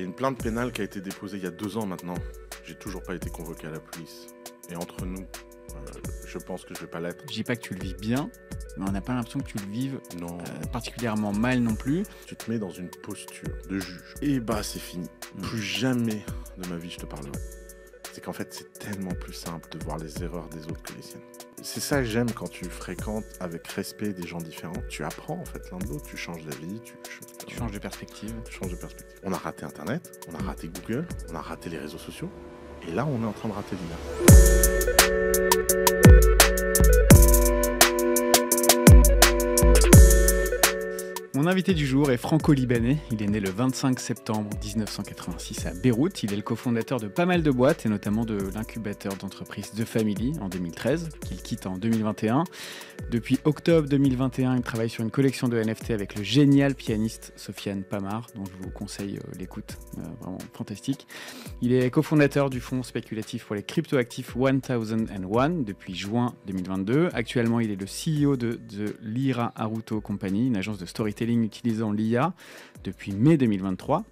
y a une plainte pénale qui a été déposée il y a deux ans maintenant. J'ai toujours pas été convoqué à la police. Et entre nous, euh, je pense que je vais pas l'être. Je dis pas que tu le vis bien, mais on n'a pas l'impression que tu le vives non. Euh, particulièrement mal non plus. Tu te mets dans une posture de juge. Et bah c'est fini. Mm. Plus jamais de ma vie je te parlerai. C'est qu'en fait c'est tellement plus simple de voir les erreurs des autres que les siennes. C'est ça que j'aime quand tu fréquentes avec respect des gens différents. Tu apprends en fait l'un de l'autre, tu changes d'avis, tu, tu changes de perspective. Tu changes de perspective. On a raté Internet, on a raté Google, on a raté les réseaux sociaux. Et là, on est en train de rater l'univers. Mon invité du jour est franco-libanais. Il est né le 25 septembre 1986 à Beyrouth. Il est le cofondateur de pas mal de boîtes et notamment de l'incubateur d'entreprise The Family en 2013, qu'il quitte en 2021. Depuis octobre 2021, il travaille sur une collection de NFT avec le génial pianiste Sofiane Pamar, dont je vous conseille euh, l'écoute, euh, vraiment fantastique. Il est cofondateur du fonds spéculatif pour les cryptoactifs 1001 depuis juin 2022. Actuellement, il est le CEO de, The Lira Aruto Company, une agence de storytelling utilisant l'IA depuis mai 2023.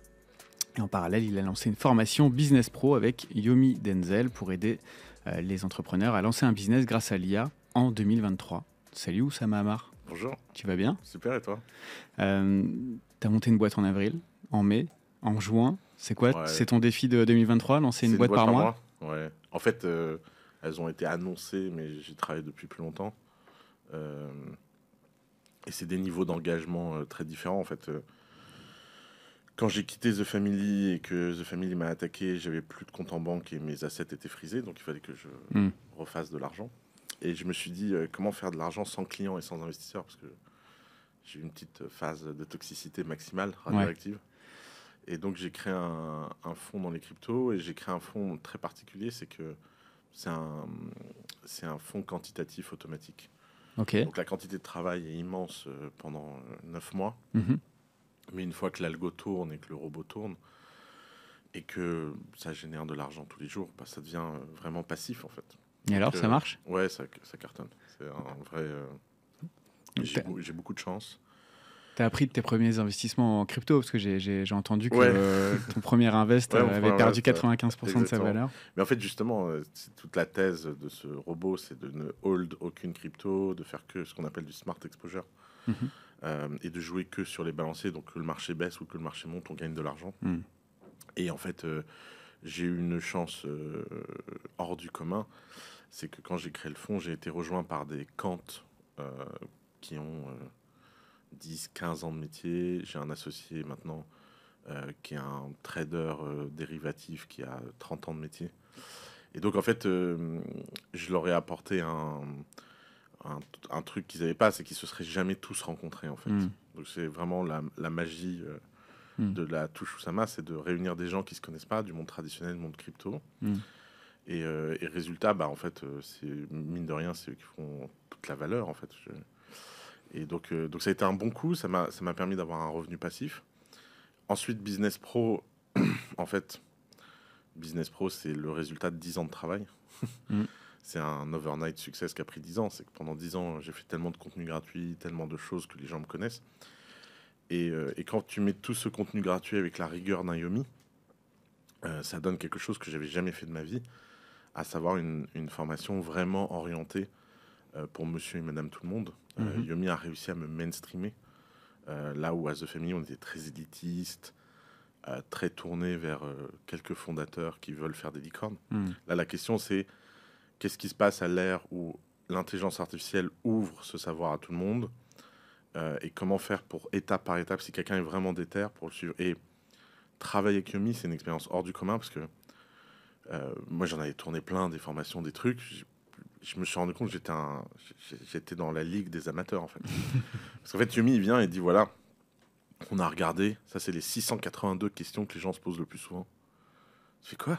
Et en parallèle, il a lancé une formation Business Pro avec Yomi Denzel pour aider euh, les entrepreneurs à lancer un business grâce à l'IA en 2023. Salut Oussama Amar. Bonjour. Tu vas bien Super et toi euh, Tu as monté une boîte en avril, en mai, en juin. C'est quoi C'est ton défi de 2023, lancer une, boîte, par, mois, ouais. En fait, euh, elles ont été annoncées, mais j'y travaille depuis plus longtemps. Et c'est des niveaux d'engagement euh, très différents, en fait. Euh. Quand j'ai quitté The Family et que The Family m'a attaqué, j'avais plus de compte en banque et mes assets étaient frisés, donc il fallait que je hmm. refasse de l'argent. Et je me suis dit, euh, comment faire de l'argent sans clients et sans investisseurs Parce que j'ai eu une petite phase de toxicité maximale radioactive. Et donc j'ai créé un, fonds dans les cryptos et j'ai créé un fonds très particulier, c'est que c'est un, c'est un fonds quantitatif automatique. Donc la quantité de travail est immense euh, pendant 9 euh, mois. Mm-hmm. Mais une fois que l'algo tourne et que le robot tourne, et que ça génère de l'argent tous les jours, bah, ça devient euh, vraiment passif en fait. Et alors, ça marche Ouais, ça, ça cartonne. C'est un vrai. J'ai beaucoup de chance tu as appris de tes premiers investissements en crypto Parce que j'ai entendu que ton premier invest avait perdu 95% de sa valeur. Mais en fait, justement, euh, toute la thèse de ce robot, c'est de ne hold aucune crypto, de faire que ce qu'on appelle du smart exposure. Mhm. Euh, et de jouer que sur les balanciers, donc que le marché baisse ou que le marché monte, on gagne de l'argent. Mhm. Et en fait, euh, j'ai eu une chance hors du commun. C'est que quand j'ai créé le fonds, j'ai été rejoint par des Kant qui ont 10, 15 ans de métier. J'ai un associé maintenant euh, qui est un trader euh, dérivatif qui a 30 ans de métier. Et donc, en fait, euh, je leur ai apporté un, un, truc qu'ils n'avaient pas, c'est qu'ils se seraient jamais tous rencontrés, en fait. Hmm. Donc, c'est vraiment la, magie hmm. de la touche Usama, c'est de réunir des gens qui ne se connaissent pas, du monde traditionnel, du monde crypto. Hmm. Et, résultat, bah, en fait, c'est mine de rien, c'est eux qui font toute la valeur, en fait. Et donc, euh, donc ça a été un bon coup, ça m'a, permis d'avoir un revenu passif. Ensuite, Business Pro, en fait, Business Pro, c'est le résultat de 10 ans de travail. Mm. c'est un overnight success qui a pris 10 ans. C'est que pendant 10 ans, j'ai fait tellement de contenu gratuit, tellement de choses que les gens me connaissent. Et, euh, et quand tu mets tout ce contenu gratuit avec la rigueur d'un Yomi, euh, ça donne quelque chose que j'avais jamais fait de ma vie, à savoir une, une formation vraiment orientée euh, pour monsieur et madame tout le monde. Euh, mhm. Yomi a réussi à me mainstreamer. Euh, là où, à The Family, on était très élitiste, très tourné vers quelques fondateurs qui veulent faire des licornes. Mhm. Là, la question, c'est qu'est-ce qui se passe à l'ère où l'intelligence artificielle ouvre ce savoir à tout le monde et comment faire pour étape par étape si quelqu'un est vraiment déter pour le suivre. Et travailler avec Yomi, c'est une expérience hors du commun parce que moi j'en avais tourné plein des formations, des trucs je me suis rendu compte que j'étais, dans la ligue des amateurs, en fait. Parce qu'en fait, Yumi, vient et dit voilà, on a regardé, ça, c'est les 682 questions que les gens se posent le plus souvent. C'est quoi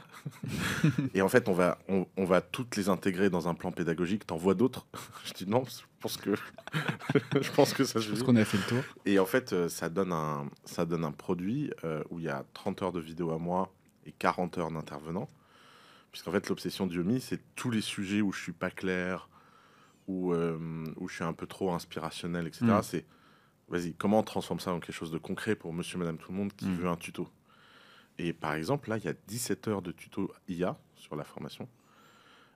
Et en fait, on va, on, va toutes les intégrer dans un plan pédagogique. T'en vois d'autres Je dis non, je pense que, je pense que ça. Je qu'on a fait le tour. Et en fait, euh, ça donne un, ça donne un produit euh, où il y a 30 heures de vidéo à moi et 40 heures d'intervenants Puisqu'en fait, l'obsession d'Yomi c'est tous les sujets où je suis pas clair, où, euh, où je suis un peu trop inspirationnel, etc. Mm. C'est, vas-y, comment on transforme ça en quelque chose de concret pour monsieur, madame, tout le monde qui mm. veut un tuto Et par exemple, là, il y a 17 heures de tuto IA sur la formation.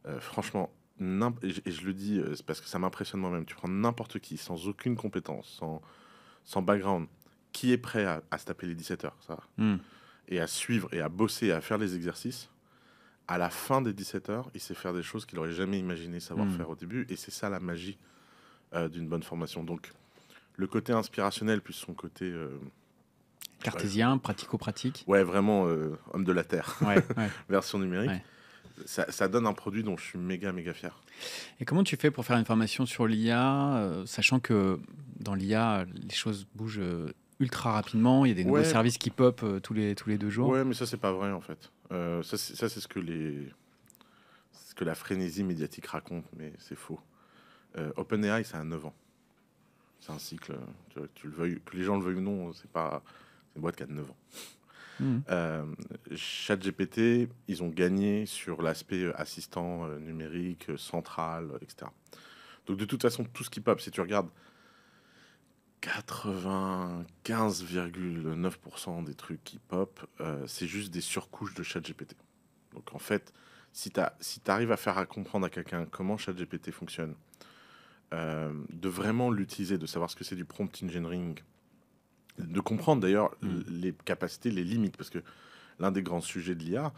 Euh, franchement, et je, le dis euh, parce que ça m'impressionne moi-même. Tu prends n'importe qui, sans aucune compétence, sans, sans background, qui est prêt à, se taper les 17 heures, ça mm. Et à suivre, et à bosser, et à faire les exercices à la fin des 17 heures, il sait faire des choses qu'il n'aurait jamais imaginé savoir hmm. faire au début. Et c'est ça la magie euh, d'une bonne formation. Donc, le côté inspirationnel, puis son côté. Euh, Cartésien, pratico-pratique. Ouais, vraiment euh, homme de la terre, version numérique. Ça, ça, donne un produit dont je suis méga, méga fier. Et comment tu fais pour faire une formation sur l'IA, sachant que dans l'IA, les choses bougent ultra rapidement. Il y a des nouveaux services qui pop euh, tous, les, tous les deux jours. Ouais, mais ça, c'est pas vrai en fait. Euh, ça, c'est ce que les ce que la frénésie médiatique raconte, mais c'est faux. Euh, OpenAI, c'est à 9 ans. C'est un cycle, tu, le veuilles, que les gens le veuillent ou non, c'est pas une boîte qui a 9 ans. Hmm. Euh, ChatGPT, ils ont gagné sur l'aspect euh, assistant numérique, central, etc. Donc de toute façon, tout ce qui pop, si tu regardes 95,9% des trucs qui pop, euh, c'est juste des surcouches de ChatGPT. Donc en fait, si tu si arrives à faire comprendre à quelqu'un comment ChatGPT fonctionne, euh, de vraiment l'utiliser, de savoir ce que c'est du prompt engineering, de comprendre d'ailleurs mm. les capacités, les limites, parce que l'un des grands sujets de l'IA,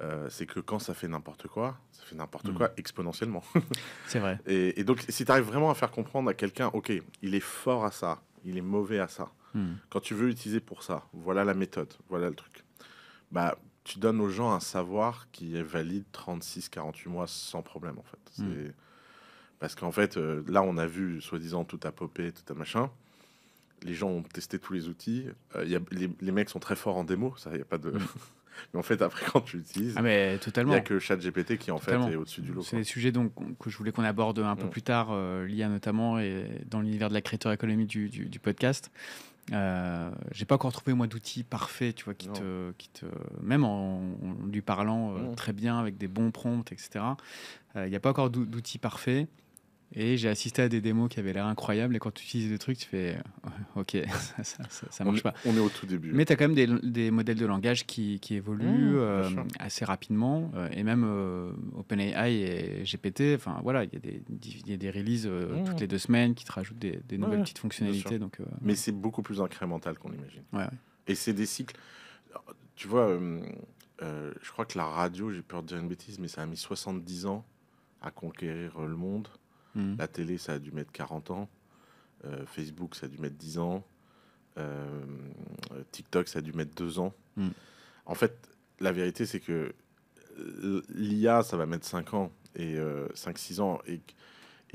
euh, c'est que quand ça fait n'importe quoi, ça fait n'importe mm. quoi exponentiellement. c'est vrai. Et, donc, si tu arrives vraiment à faire comprendre à quelqu'un, OK, il est fort à ça, il est mauvais à ça, mm. quand tu veux l'utiliser pour ça, voilà la méthode, voilà le truc. Bah, tu donnes aux gens un savoir qui est valide 36, 48 mois sans problème, en fait. Mm. Parce qu'en fait, euh, là, on a vu, soi-disant, tout à popé, tout à machin. Les gens ont testé tous les outils. Euh, y a, les, les, mecs sont très forts en démo, ça, il n'y a pas de. Mais en fait, après, quand tu l'utilises, ah, il n'y a que ChatGPT qui, en fait, est au-dessus du lot. C'est des sujets donc, que je voulais qu'on aborde un peu mm. plus tard, euh, liés notamment et dans l'univers de la créateur économie du, du, podcast. Euh, j'ai pas encore trouvé moi d'outils parfaits, tu vois, qui te, qui te, même en, lui parlant euh, mm. très bien avec des bons prompts, etc. Euh, il n'y a pas encore d'outils parfaits. Et j'ai assisté à des démos qui avaient l'air incroyables. Et quand tu utilises des trucs, tu fais euh, OK, ça, ça, marche pas. On est au tout début. Mais tu as quand même des, modèles de langage qui, évoluent mmh, euh, assez rapidement. Euh, et même OpenAI et GPT, enfin voilà, il y, y, a des releases mmh. toutes les deux semaines qui te rajoutent des, nouvelles petites fonctionnalités. Donc, Mais c'est beaucoup plus incrémental qu'on imagine. Et c'est des cycles. Tu vois, je crois que la radio, j'ai peur de dire une bêtise, mais ça a mis 70 ans à conquérir le monde. Mm. La télé, ça a dû mettre 40 ans. Euh, Facebook, ça a dû mettre 10 ans. Euh, TikTok, ça a dû mettre 2 ans. Mm. En fait, la vérité, c'est que euh, l'IA, ça va mettre 5 ans et 5-6 ans. Et,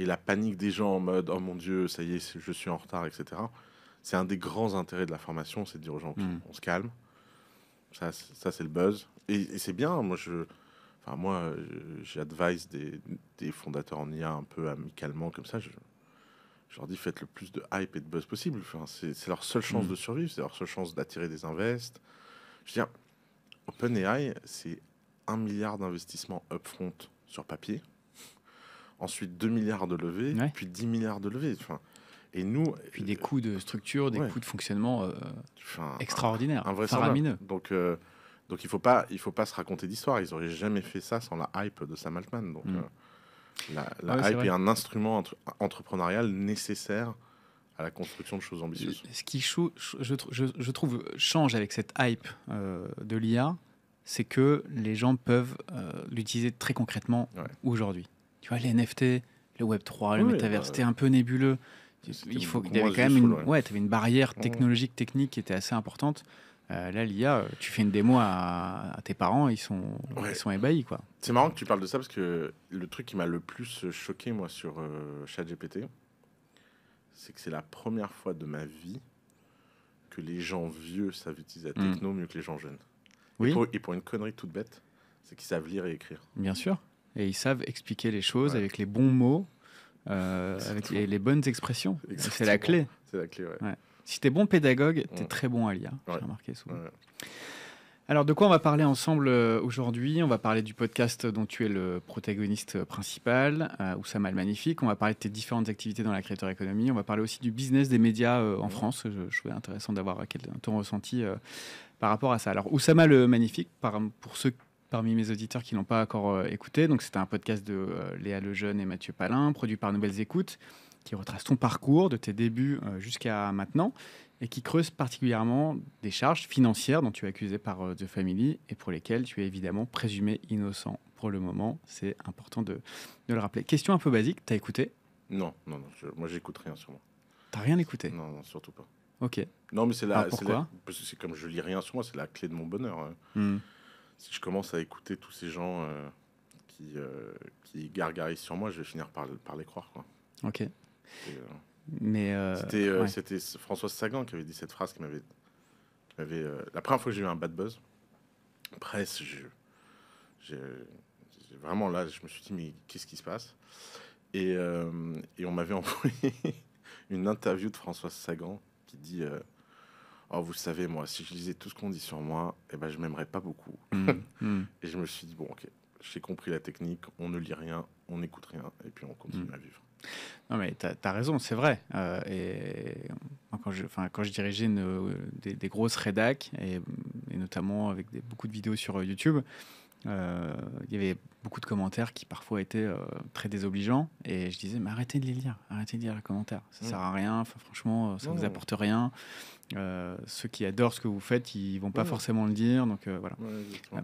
la panique des gens en mode Oh mon Dieu, ça y est, je suis en retard, etc. C'est un des grands intérêts de la formation, c'est de dire aux gens mm. On se calme. Ça, c'est le buzz. et c'est bien. Moi, je moi, j'advise des, des, fondateurs en IA un peu amicalement comme ça. Je, leur dis faites le plus de hype et de buzz possible. Enfin, c'est leur seule chance mm. de survivre, c'est leur seule chance d'attirer des invests. Je veux dire, OpenAI, c'est un milliard d'investissements upfront sur papier, ensuite 2 milliards de levées, puis 10 milliards de levées. Enfin, et nous, puis des euh, coûts de structure, des coûts de fonctionnement euh, extraordinaires, un, vrai faramineux. Donc euh, donc il faut pas, il faut pas se raconter d'histoire. Ils auraient jamais fait ça sans la hype de Sam Altman. Donc mm. euh, la, hype est, un instrument entrepreneurial nécessaire à la construction de choses ambitieuses. Ce qui je, trouve change avec cette hype euh, de l'IA, c'est que les gens peuvent euh, l'utiliser très concrètement aujourd'hui. Tu vois, les NFT, le Web 3, le oui, métavers, bah, c'était un peu nébuleux. Il faut, y avait quand même une, ouais. avais une barrière technologique, technique qui était assez importante. Euh, là, l'IA, euh, tu fais une démo à, tes parents, ils sont, ils sont ébahis. quoi. C'est marrant que tu parles de ça parce que le truc qui m'a le plus choqué, moi, sur euh, ChatGPT, c'est que c'est la première fois de ma vie que les gens vieux savent utiliser la hmm. techno mieux que les gens jeunes. Oui. Et pour, une connerie toute bête, c'est qu'ils savent lire et écrire. Bien sûr. Et ils savent expliquer les choses avec les bons mots, avec les, bonnes expressions. C'est la clé. C'est la clé, ouais. Si tu es bon pédagogue, tu es mm. très bon à lire. J'ai remarqué souvent. Alors, de quoi on va parler ensemble euh, aujourd'hui On va parler du podcast dont tu es le protagoniste principal, euh, Oussama le Magnifique. On va parler de tes différentes activités dans la créateur économie. On va parler aussi du business des médias euh, en mm. France. Je, trouvais intéressant d'avoir ton ressenti par rapport à ça. Alors, Oussama le Magnifique, pour ceux parmi mes auditeurs qui n'ont pas encore écouté, donc c'était un podcast de Léa Lejeune et Mathieu Palin, produit par Nouvelles Écoutes qui retrace ton parcours de tes débuts euh, jusqu'à maintenant et qui creuse particulièrement des charges financières dont tu es accusé par euh, The Family et pour lesquelles tu es évidemment présumé innocent pour le moment. C'est important de, le rappeler. Question un peu basique, t'as écouté Non, non, non. moi, j'écoute rien moi. T'as rien écouté Non, surtout pas. Ok. Non, mais c'est ah, la, Parce que c'est comme je lis rien sur moi, c'est la clé de mon bonheur. Hein. Hmm. Si je commence à écouter tous ces gens euh, qui, qui gargarisent sur moi, je vais finir par, les croire. Quoi. Ok. Euh, mais euh, c'était euh, François Sagan qui avait dit cette phrase qui m'avait. la première fois que j'ai eu un bad buzz, presse, j'ai vraiment là, je me suis dit, mais qu'est-ce qui se passe et, on m'avait envoyé une interview de François Sagan qui dit Oh, vous savez, moi, si je lisais tout ce qu'on dit sur moi, et eh ben, je m'aimerais pas beaucoup. Mmh, mmh. et je me suis dit Bon, ok, j'ai compris la technique, on ne lit rien, on n'écoute rien, et puis on continue mmh. à vivre. Non, mais tu as, raison, c'est vrai. Euh, et quand je, quand je dirigeais euh, des, grosses rédacs, et, notamment avec des, beaucoup de vidéos sur euh, YouTube, il y avait beaucoup de commentaires qui parfois étaient très désobligeants. Et je disais, mais arrêtez de les lire, arrêtez de lire les commentaires. Ça ne mmh. sert à rien, franchement, ça ne vous apporte rien. ceux qui adorent ce que vous faites, ils vont pas mmh. forcément le dire. Donc voilà.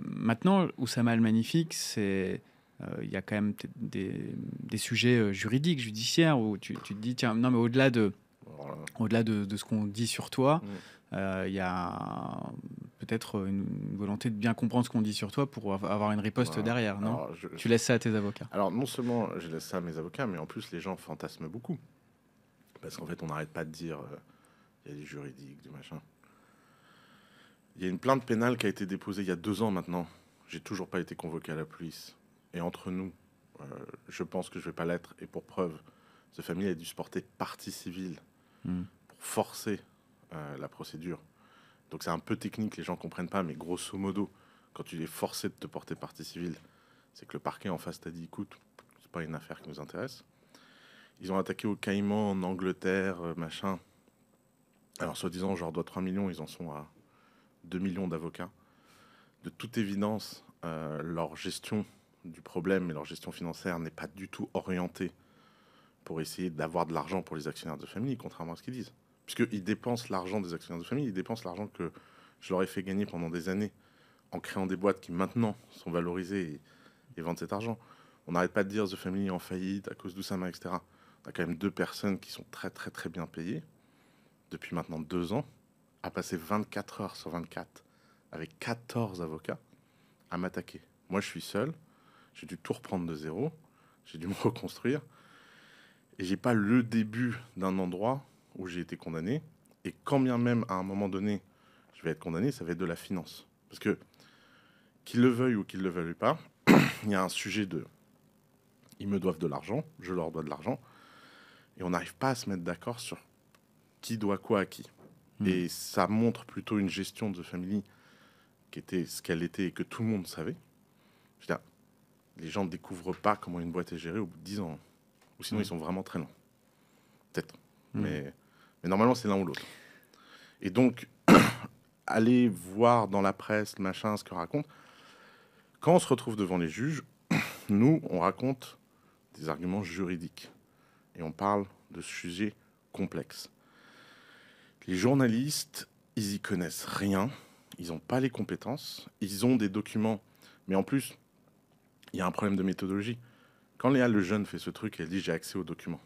maintenant, où ça m'a le magnifique, c'est euh, il y a quand même des, sujets euh, juridiques, judiciaires, où tu, te dis, tiens, non, mais au-delà de, au-delà de, ce qu'on dit sur toi, mm. euh, il y a peut-être une volonté de bien comprendre ce qu'on dit sur toi pour avoir une riposte derrière, non Tu laisses ça à tes avocats Alors non seulement je laisse ça à mes avocats, mais en plus les gens fantasment beaucoup. Parce qu'en fait, on n'arrête pas de dire, il y a du juridique, du machin. Il y a une plainte pénale qui a été déposée il y a deux ans maintenant. J'ai toujours pas été convoqué à la police et entre nous, euh, je pense que je ne vais pas l'être. Et pour preuve, ce famille a dû se porter partie civile hmm. pour forcer euh, la procédure. Donc c'est un peu technique, les gens ne comprennent pas, mais grosso modo, quand tu es forcé de te porter partie civile, c'est que le parquet en face t'a dit écoute, c'est pas une affaire qui nous intéresse. Ils ont attaqué au Caïman, en Angleterre, euh, machin. Alors, soi-disant, genre dois 3 millions, ils en sont à 2 millions d'avocats. De toute évidence, leur gestion du problème et leur gestion financière n'est pas du tout orientée pour essayer d'avoir de l'argent pour les actionnaires de famille, contrairement à ce qu'ils disent. Puisqu'ils dépensent l'argent des actionnaires de famille, ils dépensent l'argent que je leur ai fait gagner pendant des années en créant des boîtes qui maintenant sont valorisées et, vendent cet argent. On n'arrête pas de dire The Family en faillite à cause d'Oussama, etc. On a quand même deux personnes qui sont très très très bien payées depuis maintenant deux ans à passer 24 heures sur 24 avec 14 avocats à m'attaquer. Moi je suis seul, j'ai dû tout reprendre de zéro. J'ai dû me reconstruire. Et j'ai pas le début d'un endroit où j'ai été condamné. Et quand bien même, à un moment donné, je vais être condamné, ça va être de la finance. Parce que, qu'ils le veuillent ou qu'ils ne le veuillent pas, il y a un sujet de. Ils me doivent de l'argent, je leur dois de l'argent. Et on n'arrive pas à se mettre d'accord sur qui doit quoi à qui. Hmm. Et ça montre plutôt une gestion de famille qui était ce qu'elle était et que tout le monde savait. Je veux dire, les gens ne découvrent pas comment une boîte est gérée au bout de 10 ans. Ou sinon, ils mm. sont vraiment très longs. Peut-être. Mm. Mais, normalement, c'est l'un ou l'autre. Et donc, aller voir dans la presse, machin, ce que raconte. Quand on se retrouve devant les juges, nous, on raconte des arguments juridiques. Et on parle de sujets complexes. Les journalistes, ils y connaissent rien. Ils n'ont pas les compétences. Ils ont des documents. Mais en plus, il y a un problème de méthodologie. Quand Léa Lejeune fait ce truc, elle dit j'ai accès aux documents.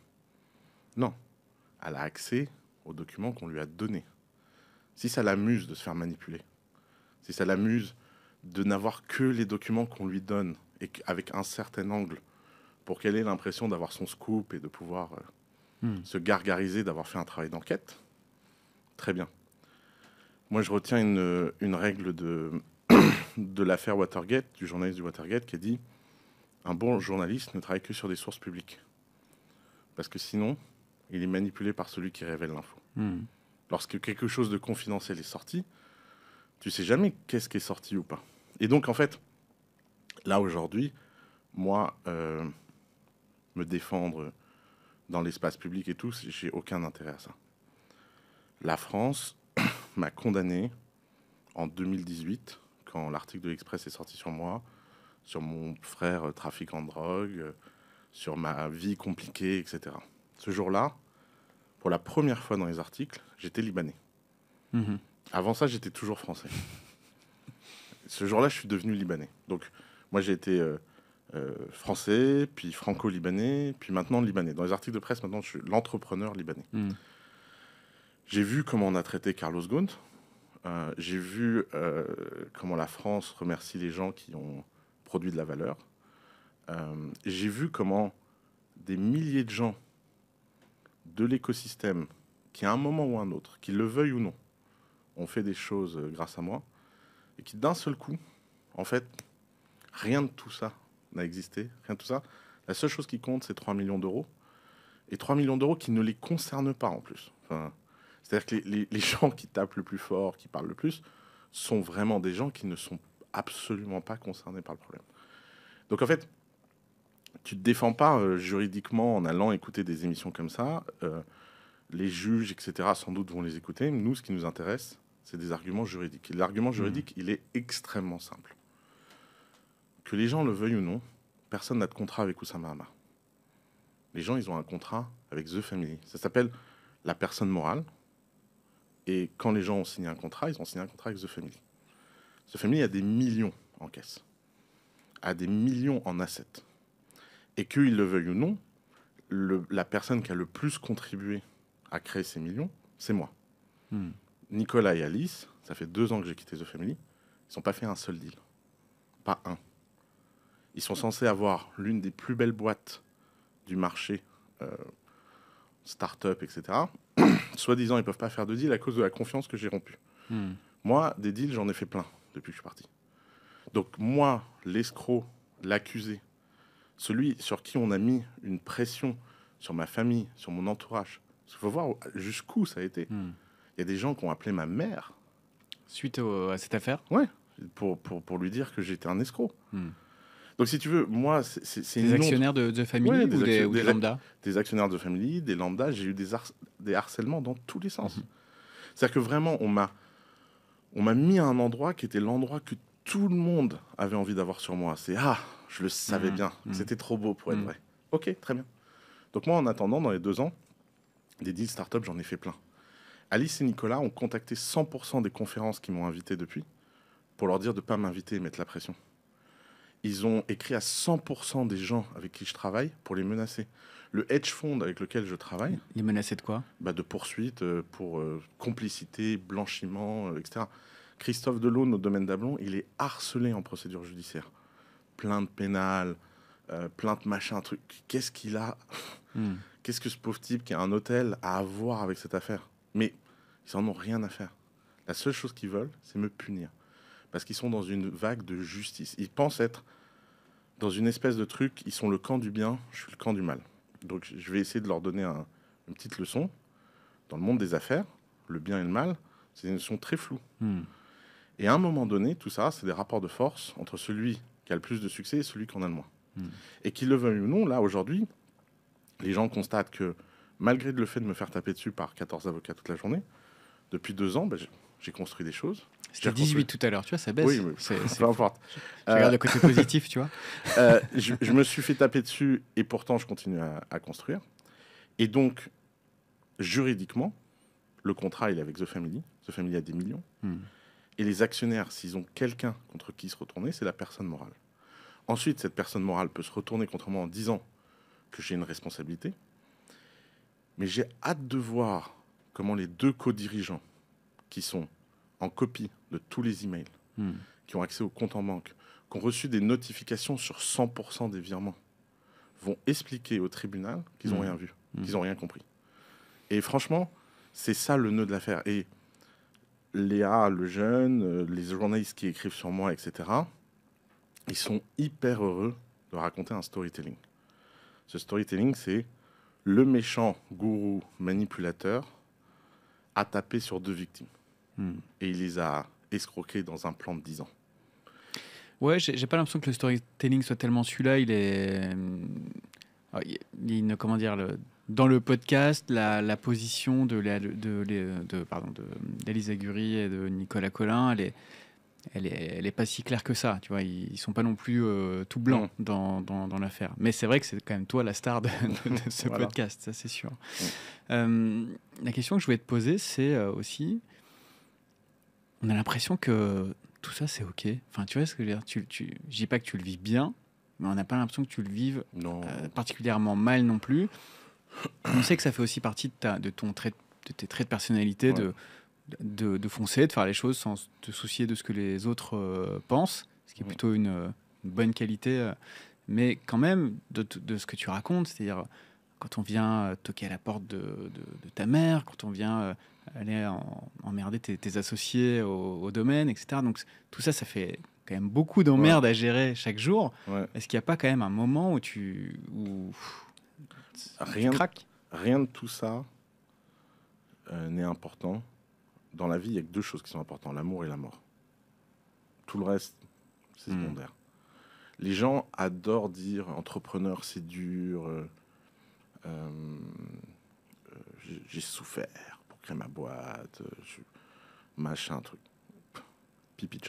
Non, elle a accès aux documents qu'on lui a donnés. Si ça l'amuse de se faire manipuler, si ça l'amuse de n'avoir que les documents qu'on lui donne et avec un certain angle pour qu'elle ait l'impression d'avoir son scoop et de pouvoir euh, hmm. se gargariser d'avoir fait un travail d'enquête, très bien. Moi, je retiens une euh, règle de, de l'affaire Watergate, du journaliste du Watergate, qui a dit un bon journaliste ne travaille que sur des sources publiques. Parce que sinon, il est manipulé par celui qui révèle l'info. Hmm. Lorsque quelque chose de confidentiel est sorti, tu sais jamais qu'est-ce qui est sorti ou pas. Et donc, en fait, là aujourd'hui, moi, euh, me défendre dans l'espace public et tout, j'ai aucun intérêt à ça. La France m'a condamné en 2018 quand l'article de l'Express est sorti sur moi, sur mon frère euh, trafic en drogue, euh, sur ma vie compliquée, etc. Ce jour-là, pour la première fois dans les articles, j'étais libanais. Mhm. Avant ça, j'étais toujours français. Ce jour-là, je suis devenu libanais. Donc, moi, j'ai été euh, français, puis franco-libanais, puis maintenant libanais. Dans les articles de presse, maintenant, je suis l'entrepreneur libanais. Mhm. J'ai vu comment on a traité Carlos Ghosn. Euh, j'ai vu euh, comment la France remercie les gens qui ont produit de la valeur. Euh, j'ai vu comment des milliers de gens de l'écosystème, qui à un moment ou à un autre, qu'ils le veuillent ou non, ont fait des choses grâce à moi, et qui d'un seul coup, en fait, rien de tout ça n'a existé, rien de tout ça. La seule chose qui compte, c'est 3 millions d'euros, et 3 millions d'euros qui ne les concernent pas en plus. Enfin, c'est-à-dire que les, gens qui tapent le plus fort, qui parlent le plus, sont vraiment des gens qui ne sont absolument pas concernés par le problème. Donc en fait, tu te défends pas euh, juridiquement en allant écouter des émissions comme ça. Euh, les juges, etc., sans doute vont les écouter. Nous, ce qui nous intéresse, c'est des arguments juridiques. l'argument juridique, mmh. il est extrêmement simple. Que les gens le veuillent ou non, personne n'a de contrat avec Oussama Hamar. Les gens, ils ont un contrat avec The Family. Ça s'appelle la personne morale, et quand les gens ont signé un contrat, ils ont signé un contrat avec The Family. The Family a des millions en caisse, a des millions en assets. Et qu'ils le veuillent ou non, la personne qui a le plus contribué à créer ces millions, c'est moi. Hmm. Nicolas et Alice, ça fait deux ans que j'ai quitté The Family, ils n'ont pas fait un seul deal. Pas un. Ils sont censés avoir l'une des plus belles boîtes du marché, euh, start-up, etc. soi-disant, ils peuvent pas faire de deal à cause de la confiance que j'ai rompue. Hmm. Moi, des deals, j'en ai fait plein depuis que je suis parti. Donc, moi, l'escroc, l'accusé, celui sur qui on a mis une pression sur ma famille, sur mon entourage, il faut voir jusqu'où ça a été. Hmm. Il y a des gens qui ont appelé ma mère. Suite à cette affaire Ouais, pour, lui dire que j'étais un escroc. Hmm. Donc, si tu veux, moi, c'est des actionnaires de, de famille ou des, des, lambda Des actionnaires de famille, des lambda. J'ai eu des, des harcèlements dans tous les sens. Mm-hmm. C'est-à-dire que vraiment, on m'a on m'a mis à un endroit qui était l'endroit que tout le monde avait envie d'avoir sur moi. C'est ah, je le savais mm-hmm. bien, mm-hmm. c'était trop beau pour être mm. vrai. Ok, très bien. Donc moi, en attendant, dans les deux ans, des deals start-up, j'en ai fait plein. Alice et Nicolas ont contacté 100% des conférences qui m'ont invité depuis pour leur dire de ne pas m'inviter et mettre la pression ils ont écrit à 100% des gens avec qui je travaille pour les menacer. Le hedge fund avec lequel je travaille. Les menacer de quoi bah De poursuites euh, pour euh, complicité, blanchiment, euh, etc. Christophe Delaune, au domaine d'Ablon, il est harcelé en procédure judiciaire. Plainte pénale, plainte machin, truc. Qu'est-ce qu'il a hmm. Qu'est-ce que ce pauvre type qui a un hôtel a à voir avec cette affaire Mais ils n'en ont rien à faire. La seule chose qu'ils veulent, c'est me punir parce qu'ils sont dans une vague de justice. Ils pensent être dans une espèce de truc, ils sont le camp du bien, je suis le camp du mal. Donc je vais essayer de leur donner une petite leçon. Dans le monde des affaires, le bien et le mal, c'est une leçon très floue. Hmm. Et à un moment donné, tout ça, c'est des rapports de force entre celui qui a le plus de succès et celui qui en a le moins. Hmm. Et qu'ils le veuillent ou non, là, aujourd'hui, les gens constatent que malgré le fait de me faire taper dessus par 14 avocats toute la journée, depuis deux ans, ben, j'ai construit des choses. C'était 18 tout à l'heure, tu vois, ça baisse. Oui, peu importe. Je regarde euh, le côté positif, tu vois. Euh, je, me suis fait taper dessus et pourtant je continue à, construire. Et donc, juridiquement, le contrat, il est avec The Family. The Family a des millions. Hmm. Et les actionnaires, s'ils ont quelqu'un contre qui se retourner, c'est la personne morale. Ensuite, cette personne morale peut se retourner contre moi en disant que j'ai une responsabilité. Mais j'ai hâte de voir comment les deux co-dirigeants, qui sont en copie de tous les emails, hmm. qui ont accès au compte en banque, qui ont reçu des notifications sur 100% des virements, vont expliquer au tribunal qu'ils n'ont hmm. rien vu, hmm. qu'ils n'ont rien compris. Et franchement, c'est ça le nœud de l'affaire. Et Léa, le jeune, euh, les journalistes qui écrivent sur moi, etc., ils sont hyper heureux de raconter un storytelling. Ce storytelling, c'est le méchant gourou manipulateur a tapé sur deux victimes et il les a escroqués dans un plan de 10 ans. Ouais, j'ai pas l'impression que le storytelling soit tellement celui-là. Il est. Euh, ah, il, comment dire Dans le podcast, la, position de, de, de, d'Elisa Guri et de Nicolas Collin, elle est, elle est, elle est, pas si claire que ça. Tu vois, ils, sont pas non plus euh, tout blancs dans, dans, l'affaire. Mais c'est vrai que c'est quand même toi la star de, ce podcast, ça c'est sûr. Euh, la question que je voulais te poser, c'est aussi on a l'impression que tout ça, c'est OK. Enfin, tu vois ce que je veux dire tu, dis pas que tu le vis bien, mais on n'a pas l'impression que tu le vives non. Euh, particulièrement mal non plus. on sait que ça fait aussi partie de, de, ton trait, de tes traits de personnalité, de, de, foncer, de faire les choses sans te soucier de ce que les autres euh, pensent, ce qui est plutôt euh, une, bonne qualité. mais quand même, de, ce que tu racontes, c'est-à-dire quand on vient toquer à la porte de, ta mère, quand on vient aller emmerder tes, associés au, domaine, etc. Donc tout ça, ça fait quand même beaucoup d'emmerdes à gérer chaque jour. Est-ce qu'il n'y a pas quand même un moment où tu, rien, Rien de tout ça euh, n'est important. Dans la vie, il y a que deux choses qui sont importantes, l'amour et la mort. Tout le reste, c'est hmm. secondaire. Les gens adorent dire entrepreneur, c'est dur. Euh, euh, j'ai souffert, ma boîte, euh, je, machin, truc. Pipi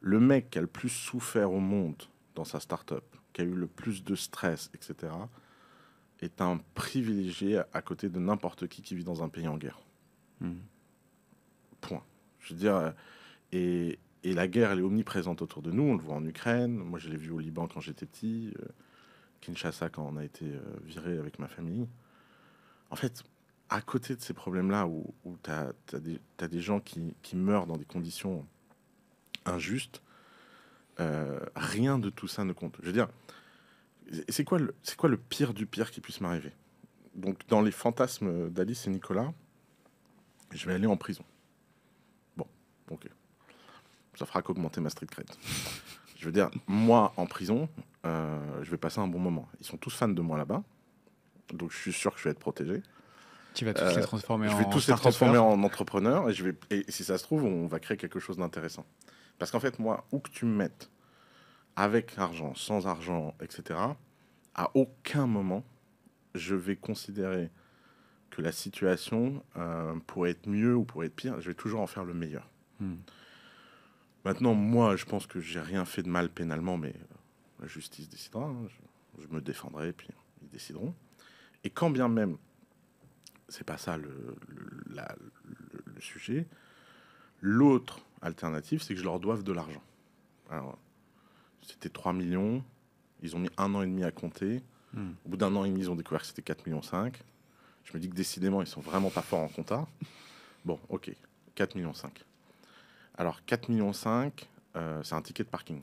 Le mec qui a le plus souffert au monde dans sa start-up, qui a eu le plus de stress, etc., est un privilégié à côté de n'importe qui qui vit dans un pays en guerre. Hmm. Point. Je veux dire, euh, et, et, la guerre, elle est omniprésente autour de nous. On le voit en Ukraine. Moi, je l'ai vu au Liban quand j'étais petit. Euh, Kinshasa, quand on a été viré avec ma famille. En fait, à côté de ces problèmes-là, où, où tu as, des gens qui, meurent dans des conditions injustes, euh, rien de tout ça ne compte. Je veux dire, c'est quoi, le, quoi le pire du pire qui puisse m'arriver Donc, dans les fantasmes d'Alice et Nicolas, je vais aller en prison. Bon, ok. Ça fera qu'augmenter ma street cred. Je veux dire, moi, en prison, euh, je vais passer un bon moment. Ils sont tous fans de moi là-bas. Donc, je suis sûr que je vais être protégé les euh, transformer je vais tous les transformer en entrepreneurs et, je vais, et si ça se trouve, on va créer quelque chose d'intéressant. Parce qu'en fait, moi, où que tu me mettes, avec argent, sans argent, etc., à aucun moment, je vais considérer que la situation euh, pourrait être mieux ou pourrait être pire. Je vais toujours en faire le meilleur. Hmm. Maintenant, moi, je pense que j'ai rien fait de mal pénalement, mais euh, la justice décidera. Hein. Je, je, me défendrai, puis ils décideront. Et quand bien même c'est pas ça le, sujet. L'autre alternative, c'est que je leur doive de l'argent. Alors, c'était 3 millions, ils ont mis un an et demi à compter. Hmm. Au bout d'un an et demi, ils ont découvert que c'était 4 millions 5. Je me dis que décidément, ils sont vraiment pas forts en compta. Bon, ok, 4 millions 5. Alors, 4 millions 5, euh, c'est un ticket de parking,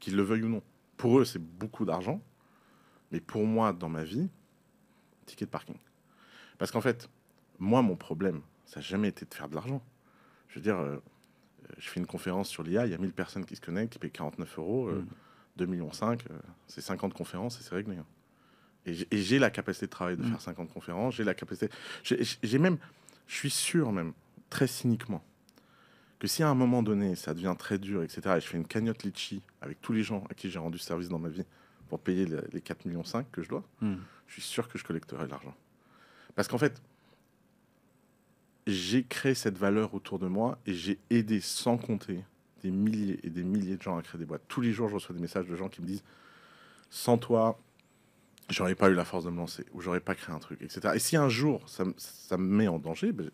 qu'ils le veuillent ou non. Pour eux, c'est beaucoup d'argent, mais pour moi, dans ma vie, ticket de parking. Parce qu'en fait, moi, mon problème, ça n'a jamais été de faire de l'argent. Je veux dire, euh, je fais une conférence sur l'IA, il y a 1000 personnes qui se connectent, qui paient 49 euros, 2,5 euh, mm. millions, euh, c'est 50 conférences et c'est réglé. Hein. Et j'ai la capacité de travailler, de faire 50 mm. conférences, j'ai la capacité. J'ai même, je suis sûr même, très cyniquement, que si à un moment donné, ça devient très dur, etc., et je fais une cagnotte litchi avec tous les gens à qui j'ai rendu service dans ma vie pour payer les 4,5 millions que je dois, mm. je suis sûr que je collecterai l'argent. Parce qu'en fait, j'ai créé cette valeur autour de moi et j'ai aidé sans compter des milliers et des milliers de gens à créer des boîtes. Tous les jours, je reçois des messages de gens qui me disent Sans toi, j'aurais pas eu la force de me lancer ou j'aurais pas créé un truc, etc. Et si un jour ça, me met en danger, ben,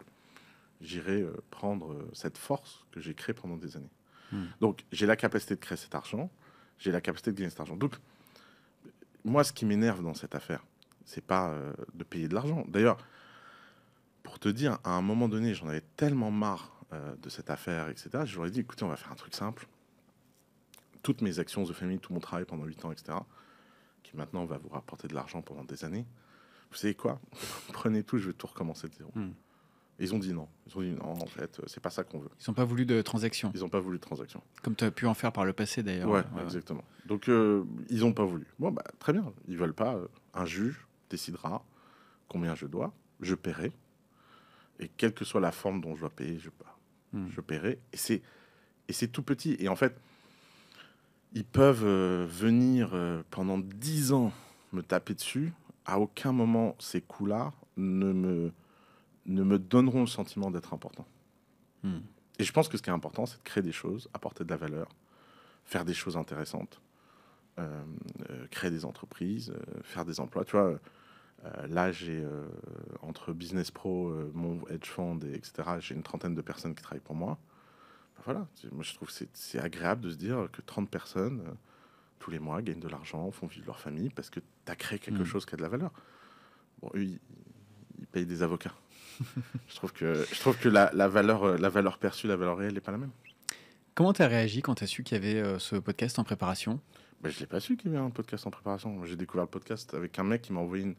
j'irai euh, prendre euh, cette force que j'ai créée pendant des années. Hmm. Donc, j'ai la capacité de créer cet argent, j'ai la capacité de gagner cet argent. Donc, moi, ce qui m'énerve dans cette affaire, c'est pas euh, de payer de l'argent. D'ailleurs, pour te dire, à un moment donné, j'en avais tellement marre euh, de cette affaire, etc. Je leur ai dit, écoutez, on va faire un truc simple. Toutes mes actions de famille, tout mon travail pendant 8 ans, etc., qui maintenant va vous rapporter de l'argent pendant des années, vous savez quoi Prenez tout, je vais tout recommencer de zéro. Hmm. Ils ont dit non. Ils ont dit non, en fait, euh, c'est pas ça qu'on veut. Ils n'ont pas voulu de transaction. Ils n'ont pas voulu de transaction. Comme tu as pu en faire par le passé, d'ailleurs. Ouais, exactement. Donc, ils n'ont pas voulu. Bon, bah, très bien. Ils veulent pas. un juge décidera combien je dois, je paierai. Et quelle que soit la forme dont je dois payer, je, hmm. paierai. Et c'est, tout petit. Et en fait, ils peuvent euh, venir euh, pendant dix ans me taper dessus. À aucun moment, ces coups-là ne me, ne me donneront le sentiment d'être important. Hmm. Et je pense que ce qui est important, c'est de créer des choses, apporter de la valeur, faire des choses intéressantes. Euh, euh, créer des entreprises, euh, faire des emplois. Tu vois, là, j'ai entre Business Pro, mon hedge fund, et etc., j'ai une trentaine de personnes qui travaillent pour moi. Ben voilà, moi, je trouve que c'est agréable de se dire que 30 personnes tous les mois gagnent de l'argent, font vivre leur famille parce que tu as créé quelque mm. chose qui a de la valeur. Bon, eux, ils, payent des avocats. je trouve que, je trouve que la, la valeur, la valeur perçue, la valeur réelle n'est pas la même. Comment tu as réagi quand tu as su qu'il y avait euh, ce podcast en préparation ben, Je l'ai pas su qu'il y avait un podcast en préparation. J'ai découvert le podcast avec un mec qui m'a envoyé une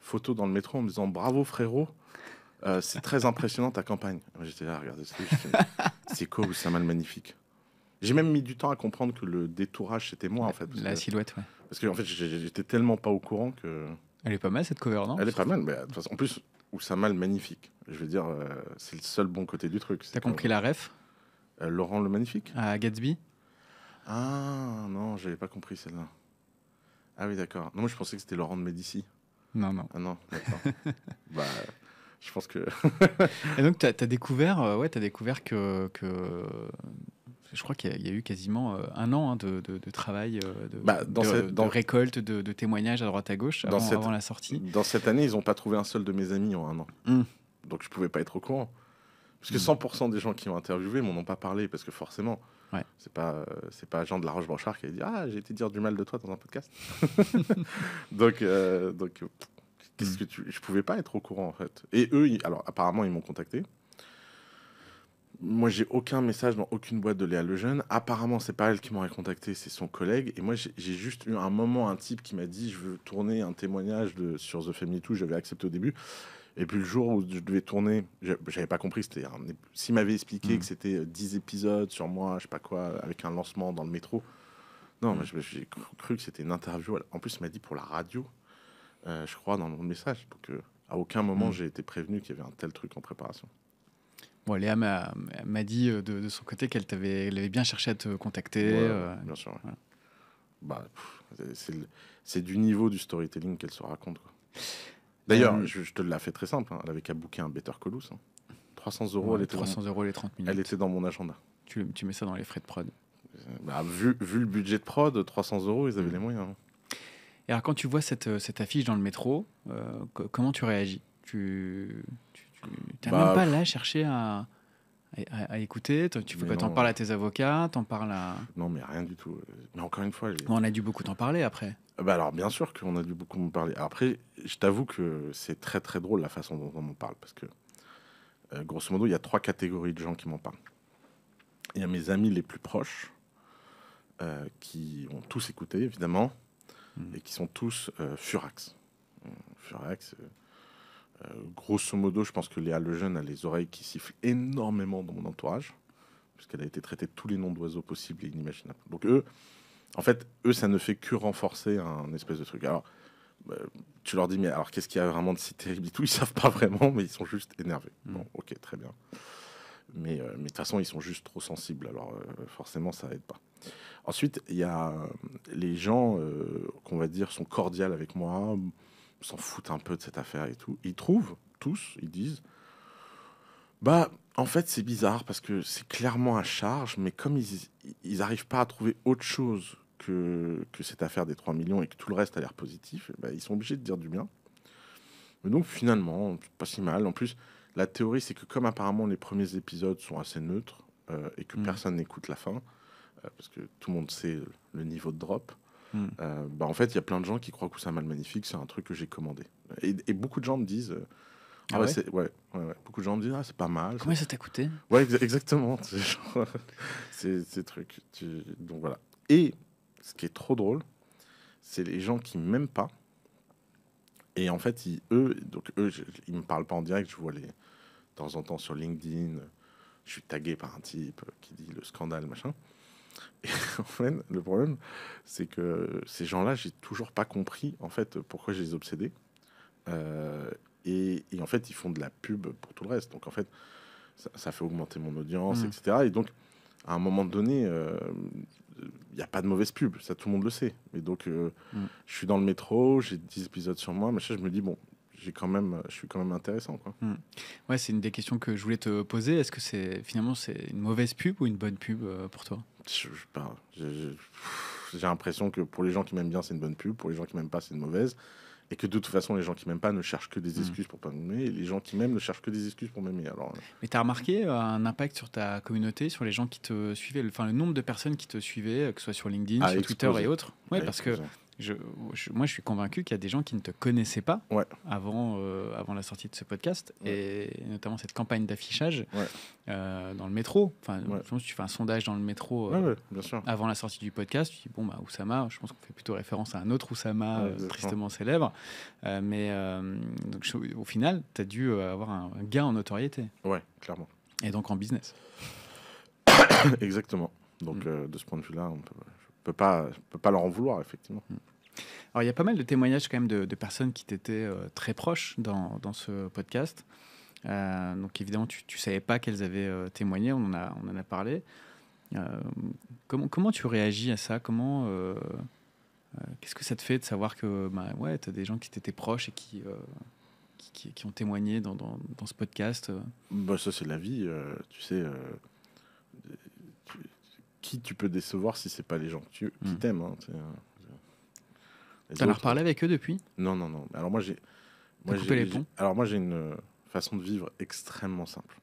photo dans le métro en me disant Bravo frérot, euh, c'est très impressionnant ta campagne. J'étais là, regardez, c'est quoi ou ça mal magnifique j'ai même mis du temps à comprendre que le détourage, c'était moi, en fait. La silhouette, ouais. Parce que, fait, j'étais tellement pas au courant que. Elle est pas mal, cette cover, non Elle est pas mal, mais euh, de façon, en plus, ça mal magnifique. Je veux dire, c'est le seul bon côté du truc. T'as compris la ref euh, Laurent le Magnifique À Gatsby Ah non, j'avais pas compris celle-là. Ah oui, d'accord. Non, moi je pensais que c'était Laurent de Médici. Non, non. Ah non, d'accord. bah, je pense que. Et donc, tu as, découvert, euh, as découvert que, Je crois qu'il y, a eu quasiment euh, un an hein, de, travail, bah, de, dans récolte, de, témoignages à droite à gauche avant, la sortie. Dans cette année, ils n'ont pas trouvé un seul de mes amis en un an. Hum. Donc, je pouvais pas être au courant. Parce que 100% mm. des gens qui m'ont interviewé m'en ont pas parlé, parce que forcément, ouais. c'est pas euh, c'est pas Jean de la roche branchard qui a dit Ah, j'ai été dire du mal de toi dans un podcast. donc, je euh, donc euh, qu'est-ce mm. que Je pouvais pas être au courant, en fait. Et eux, alors apparemment, ils m'ont contacté. Moi, j'ai aucun message dans aucune boîte de Léa Lejeune. Apparemment, c'est pas elle qui m'aurait contacté, c'est son collègue. Et moi, j'ai juste eu un moment, un type qui m'a dit Je veux tourner un témoignage de, sur The Family Too. J'avais accepté au début. Et puis le jour où je devais tourner, j'avais pas compris. C'était s'il m'avait expliqué mm. que c'était 10 euh, épisodes sur moi, je sais pas quoi, avec un lancement dans le métro. Non, mais mm. j'ai cru que c'était une interview. En plus, il m'a dit pour la radio, euh, je crois, dans mon message. Donc, euh, à aucun moment, mm. j'ai été prévenu qu'il y avait un tel truc en préparation. Bon, Léa m'a dit de, son côté qu'elle avait bien cherché à te contacter. bien sûr. Bah, c'est du niveau du storytelling qu'elle se raconte. D'ailleurs, euh, je, te l'ai fait très simple. Hein. Elle avait qu'à bouquer un Better Colus. Hein. 300 euros, elle était 300 euros les 30 minutes. Elle était dans mon agenda. Tu, mets ça dans les frais de prod. Euh, bah, vu, le budget de prod, 300 euros, ils avaient mm. les moyens. Hein. Et alors, quand tu vois cette, euh, affiche dans le métro, comment tu réagis Tu n'as bah, même pas là chercher à, à, écouter Tu veux t'en parles à tes avocats T'en parles à. Non, mais rien du tout. encore une fois. On a dû beaucoup t'en parler après. Ah bah alors, bien sûr qu'on a dû beaucoup m'en parler. Après, je t'avoue que c'est très très drôle la façon dont on m'en parle, parce que euh, grosso modo, il y a trois catégories de gens qui m'en parlent. Il y a mes amis les plus proches, euh, qui ont tous écouté, évidemment, mhm. et qui sont tous euh, furax. Furax, grosso modo, je pense que Léa Lejeune a les oreilles qui sifflent énormément dans mon entourage, puisqu'elle a été traitée de tous les noms d'oiseaux possibles et inimaginables. Donc eux, en fait, eux, ça ne fait que renforcer un espèce de truc. Alors, bah, tu leur dis, mais alors qu'est-ce qu'il y a vraiment de si terrible et tout Ils savent pas vraiment, mais ils sont juste énervés. Hmm. Bon, ok, très bien. Euh, mais de toute façon, ils sont juste trop sensibles, alors euh, forcément, ça n'aide pas. Ensuite, il y a euh, les gens qu'on va dire sont cordiales avec moi, s'en foutent un peu de cette affaire et tout. Ils trouvent, tous, ils disent, bah, en fait, c'est bizarre parce que c'est clairement à charge, mais comme ils n'arrivent pas à trouver autre chose que, que, cette affaire des 3 millions et que tout le reste a l'air positif, eh ben, ils sont obligés de dire du bien. Mais donc finalement, pas si mal. En plus, la théorie, c'est que comme apparemment les premiers épisodes sont assez neutres euh, et que mm. personne n'écoute la fin, euh, parce que tout le monde sait le niveau de drop, mm. euh, ben, en fait, il y a plein de gens qui croient que ça mal magnifique, c'est un truc que j'ai commandé. et, beaucoup de gens me disent, ah ouais, ouais, ouais, Beaucoup de gens me disent, ah, c'est pas mal. Comment ça t'a coûté Ouais, exactement. Ces trucs. Donc voilà. Et ce qui est trop drôle, c'est les gens qui m'aiment pas. Et en fait, eux, donc eux, ils me parlent pas en direct. Je vois les, de temps en temps sur LinkedIn, je suis tagué par un type qui dit le scandale, machin. Et en fait, le problème, c'est que ces gens-là, j'ai toujours pas compris en fait pourquoi je les obsédais. Euh, et, en fait, ils font de la pub pour tout le reste. Donc, en fait, ça, fait augmenter mon audience, mm. etc. Et donc, à un moment donné, il euh, n'y a pas de mauvaise pub. Ça, tout le monde le sait. Et donc, euh, mm. je suis dans le métro, j'ai 10 épisodes sur moi. Mais je me dis, bon, j'ai quand même, je suis quand même intéressant. Mm. Ouais, c'est une des questions que je voulais te poser. Est-ce que c'est finalement c'est une mauvaise pub ou une bonne pub euh, pour toi je, je ben, J'ai l'impression que pour les gens qui m'aiment bien, c'est une bonne pub. Pour les gens qui m'aiment pas, c'est une mauvaise et que de toute façon, les gens qui m'aiment pas ne cherchent que des hmm. excuses pour pour pas m'aimer, et les gens qui m'aiment ne cherchent que des excuses pour m'aimer. Alors, Mais tu as remarqué euh, un impact sur ta communauté, sur les gens qui te suivaient, enfin le nombre de personnes qui te suivaient, euh, que ce soit sur LinkedIn, ah, sur Twitter et autres ah, parce que moi, je suis convaincu qu'il y a des gens qui ne te connaissaient pas avant, euh, avant la sortie de ce podcast, et notamment cette campagne d'affichage euh, dans le métro. Enfin, je pense que tu fais un sondage dans le métro euh, avant la sortie du podcast. Tu dis, bon, bah, Oussama, je pense qu'on fait plutôt référence à un autre Oussama tristement célèbre. mais au final, tu as dû avoir un, gain en notoriété. Ouais, clairement. Et donc en business. Exactement. Donc, mm. de ce point de vue-là, on je ne peux pas, pas leur en vouloir, effectivement. Mm. Alors, il y a pas mal de témoignages quand même de, personnes qui t'étaient euh, très proches dans, dans ce podcast. Euh, donc, évidemment, tu ne savais pas qu'elles avaient euh, témoigné, on en a, on en a parlé. comment, comment tu réagis à ça Comment Qu'est-ce que ça te fait de savoir que bah, ouais, tu as des gens qui t'étaient proches et qui, qui, qui, ont témoigné dans, dans, dans ce podcast bah, Ça, c'est la vie, tu sais qui tu peux décevoir si c'est pas les gens que tu, qui mmh. t'aiment hein, hein. Tu en as reparlé avec eux depuis Non, non, non. Alors moi, j'ai. Alors moi, j'ai une euh, façon de vivre extrêmement simple.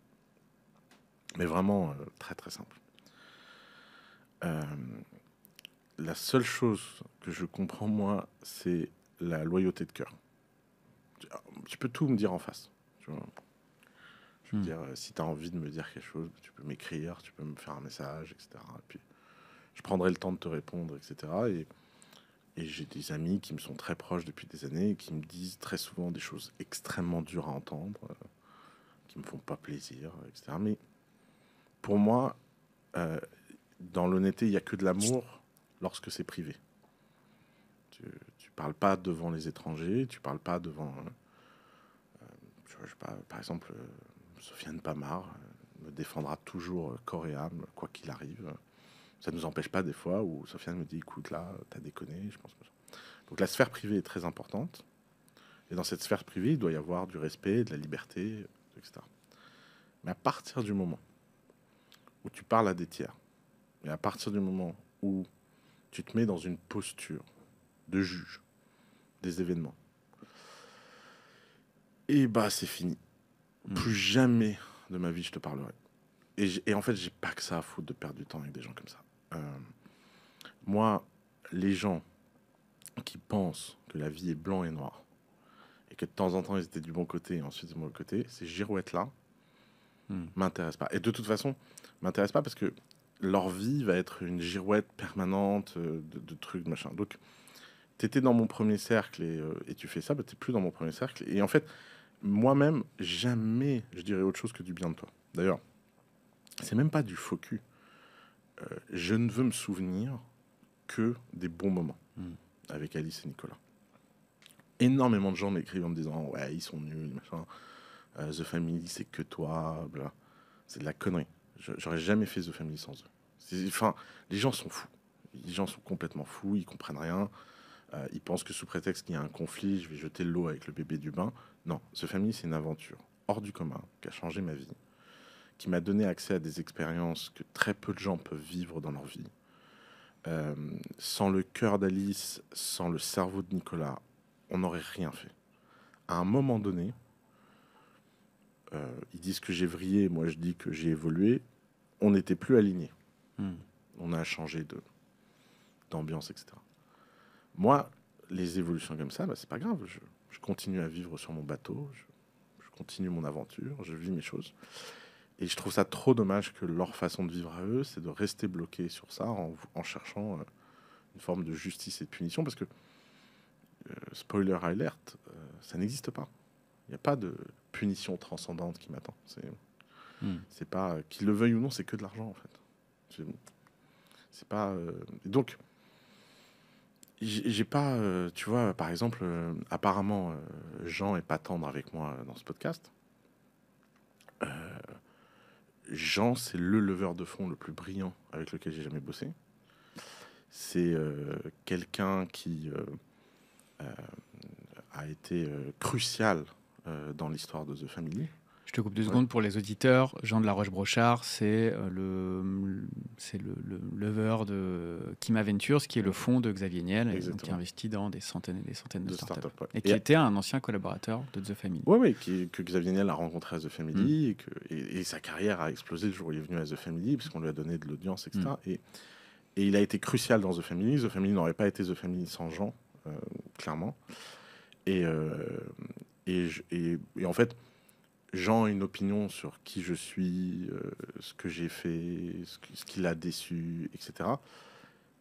Mais vraiment euh, très, très simple. Euh, la seule chose que je comprends, moi, c'est la loyauté de cœur. Tu peux tout me dire en face. Tu vois. Je veux hmm. dire, si tu as envie de me dire quelque chose, tu peux m'écrire, tu peux me faire un message, etc. Et puis, je prendrai le temps de te répondre, etc. Et et j'ai des amis qui me sont très proches depuis des années qui me disent très souvent des choses extrêmement dures à entendre, qui euh, qui me font pas plaisir, etc. Mais pour moi, euh, dans l'honnêteté, il n'y a que de l'amour lorsque c'est privé. Tu, ne parles pas devant les étrangers, tu parles pas devant. Euh, par exemple, Sofiane Pamar me défendra toujours corps et âme, quoi qu'il arrive. Ça ne nous empêche pas des fois où Sofiane me dit écoute, là, t'as déconné. Je pense que... Donc la sphère privée est très importante. Et dans cette sphère privée, il doit y avoir du respect, de la liberté, etc. Mais à partir du moment où tu parles à des tiers, et à partir du moment où tu te mets dans une posture de juge des événements, et eh bah c'est fini. Hmm. Plus jamais de ma vie je te parlerai. Et, et en fait, j'ai pas que ça à foutre de perdre du temps avec des gens comme ça. Euh, moi, les gens qui pensent que la vie est blanc et noir, et que de temps en temps ils étaient du bon côté et ensuite du mauvais côté, ces girouettes-là hmm. m'intéressent pas. Et de toute façon, m'intéressent pas parce que leur vie va être une girouette permanente euh, de, trucs, de machin. Donc, tu étais dans mon premier cercle et, euh, tu fais ça, mais bah, tu n'es plus dans mon premier cercle. Et en fait, moi-même, jamais je dirais autre chose que du bien de toi. D'ailleurs, c'est même pas du faux euh, je ne veux me souvenir que des bons moments hmm. avec Alice et Nicolas. Énormément de gens m'écrivent en me disant Ouais, ils sont nuls, machin. Euh, The Family, c'est que toi. C'est de la connerie. J'aurais jamais fait The Family sans eux. Enfin, les gens sont fous. Les gens sont complètement fous, ils comprennent rien. Euh, ils pensent que sous prétexte qu'il y a un conflit, je vais jeter l'eau avec le bébé du bain. Non, The Family, c'est une aventure hors du commun qui a changé ma vie qui m'a donné accès à des expériences que très peu de gens peuvent vivre dans leur vie. Euh, sans le cœur d'Alice, sans le cerveau de Nicolas, on n'aurait rien fait. À un moment donné, euh, ils disent que j'ai vrillé, moi je dis que j'ai évolué, on n'était plus alignés. Hmm. On a changé de, d'ambiance, etc. Moi, les évolutions comme ça, bah, c'est pas grave. Je, continue à vivre sur mon bateau, je continue mon aventure, je vis mes choses. Et je trouve ça trop dommage que leur façon de vivre à eux, c'est de rester bloqué sur ça en, cherchant euh, une forme de justice et de punition, parce que, euh, spoiler alert, euh, ça n'existe pas. Il n'y a pas de punition transcendante qui m'attend. C'est hmm. pas, le veuillent ou non, c'est que de l'argent, en fait. C'est pas. donc, j'ai pas, tu vois, par exemple, apparemment, Jean est pas tendre avec moi dans ce podcast. Jean, c'est le leveur de fond le plus brillant avec lequel j'ai jamais bossé. C'est euh, quelqu'un qui euh, euh, a été crucial dans l'histoire de The Family te coupe deux secondes pour les auditeurs. Jean de la Roche-Brochard, c'est euh, le, c'est le, le de Kima Ventures, qui est le fonds de Xavier Niel, et donc qui investit dans des centaines et des centaines de, startups. Et qui était un ancien collaborateur de The Family. Oui, oui, que Xavier Niel a rencontré à The Family, mm. et, que, et, sa carrière a explosé le jour où il est venu à The Family, puisqu'on lui a donné de l'audience, etc. Mm. Et, et il a été crucial dans The Family. The Family n'aurait pas été The Family sans Jean, euh, clairement. Et, euh, et, et, et, en fait, Jean a une opinion sur qui je suis, euh, ce que j'ai fait, ce qu'il a déçu, etc.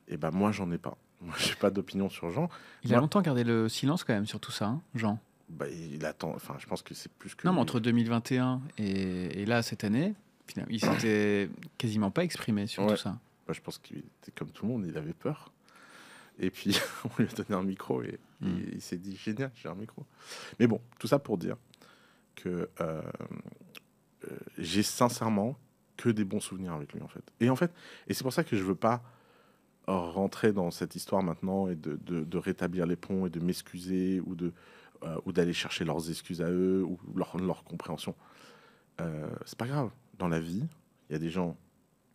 Et eh ben moi, j'en ai pas. Moi, j'ai pas d'opinion sur Jean. Il a longtemps gardé le silence quand même sur tout ça, hein, Jean. Bah, il attend. Enfin, je pense que c'est plus que. Non, mais entre 2021 et, là cette année, finalement, il s'était quasiment pas exprimé sur tout ça. Bah, je pense qu'il était comme tout le monde, il avait peur. Et puis on lui a donné un micro et, et mm. il s'est dit génial, j'ai un micro. Mais bon, tout ça pour dire que euh, euh, j'ai sincèrement que des bons souvenirs avec lui en fait. Et en fait, et c'est pour ça que je veux pas rentrer dans cette histoire maintenant et de, de, rétablir les ponts et de m'excuser ou de euh, ou d'aller chercher leurs excuses à eux ou leur, leur compréhension. Euh, c'est pas grave. Dans la vie, il y a des gens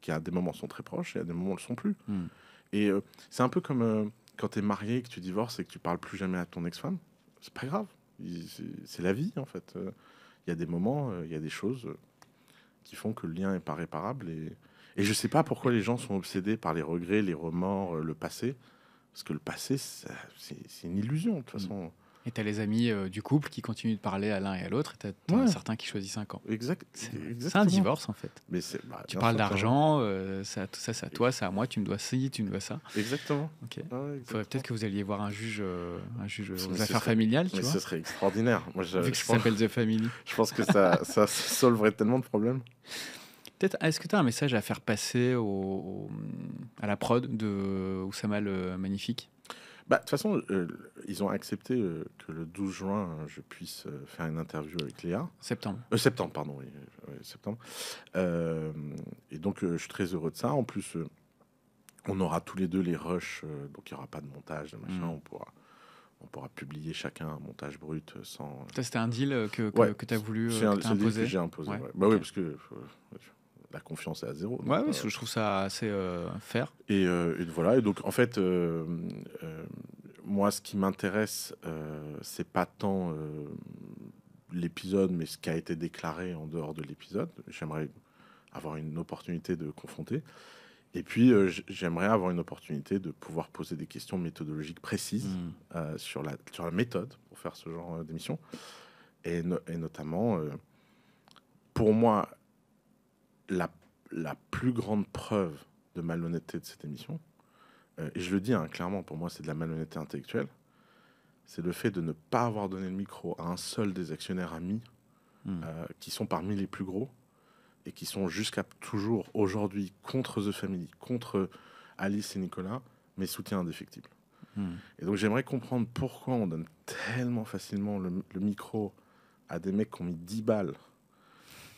qui à des moments sont très proches et à des moments ne le sont plus. Hmm. Et c'est un peu comme quand tu es marié, que tu divorces et que tu parles plus jamais à ton ex-femme. C'est pas grave. C'est la vie, en fait. Il y a des moments, euh, il y a des choses qui font que le lien n'est pas réparable. Et, je ne sais pas pourquoi les gens sont obsédés par les regrets, les remords, euh, le passé. Parce que le passé, c'est une illusion, de toute mm. façon. Et tu as les amis euh, du couple qui continuent de parler à l'un et à l'autre, et tu as certains qui choisissent 5 ans. Exact. C'est un divorce en fait. Mais bah, tu parles d'argent, euh, ça, ça c'est à toi, ça à moi, tu me dois ça tu me dois ça. Exactement. Ok. Ah Faudrait peut-être que vous alliez voir un juge, euh, un juge aux affaires familiales, Ce serait extraordinaire. Moi, je, Vu ça s'appelle The Family. Je pense que ça, ça solverait tellement de problèmes. Peut-être, ah, est-ce que tu as un message à faire passer à la prod de Oussama le Magnifique bah, de toute façon, euh, ils ont accepté euh, que le 12 juin, euh, je puisse faire une interview avec Léa. Septembre. septembre, pardon, oui, septembre. et donc, je suis très heureux de ça. En plus, on aura tous les deux les rushs, donc il n'y aura pas de montage, machin, mm. on pourra. On pourra publier chacun un montage brut sans. C'était un deal que, que, tu as voulu imposer. j'ai imposé. Bah oui, parce que la confiance est à zéro. Euh, je trouve ça assez euh, faire. Euh, et, voilà, et donc en fait, moi, ce qui m'intéresse, c'est pas tant l'épisode, mais ce qui a été déclaré en dehors de l'épisode. J'aimerais avoir une opportunité de confronter. Et puis, j'aimerais avoir une opportunité de pouvoir poser des questions méthodologiques précises hmm. sur, la, sur la méthode pour faire ce genre d'émission. Et, et, notamment, pour moi, la, plus grande preuve de malhonnêteté de cette émission, euh, et je le dis hein, clairement, pour moi, c'est de la malhonnêteté intellectuelle, c'est le fait de ne pas avoir donné le micro à un seul des actionnaires amis hmm. euh, qui sont parmi les plus gros et qui sont jusqu'à toujours aujourd'hui contre The Family, contre Alice et Nicolas, mais soutiens indéfectibles. Hmm. Et donc j'aimerais comprendre pourquoi on donne tellement facilement le, le, micro à des mecs qui ont mis 10 balles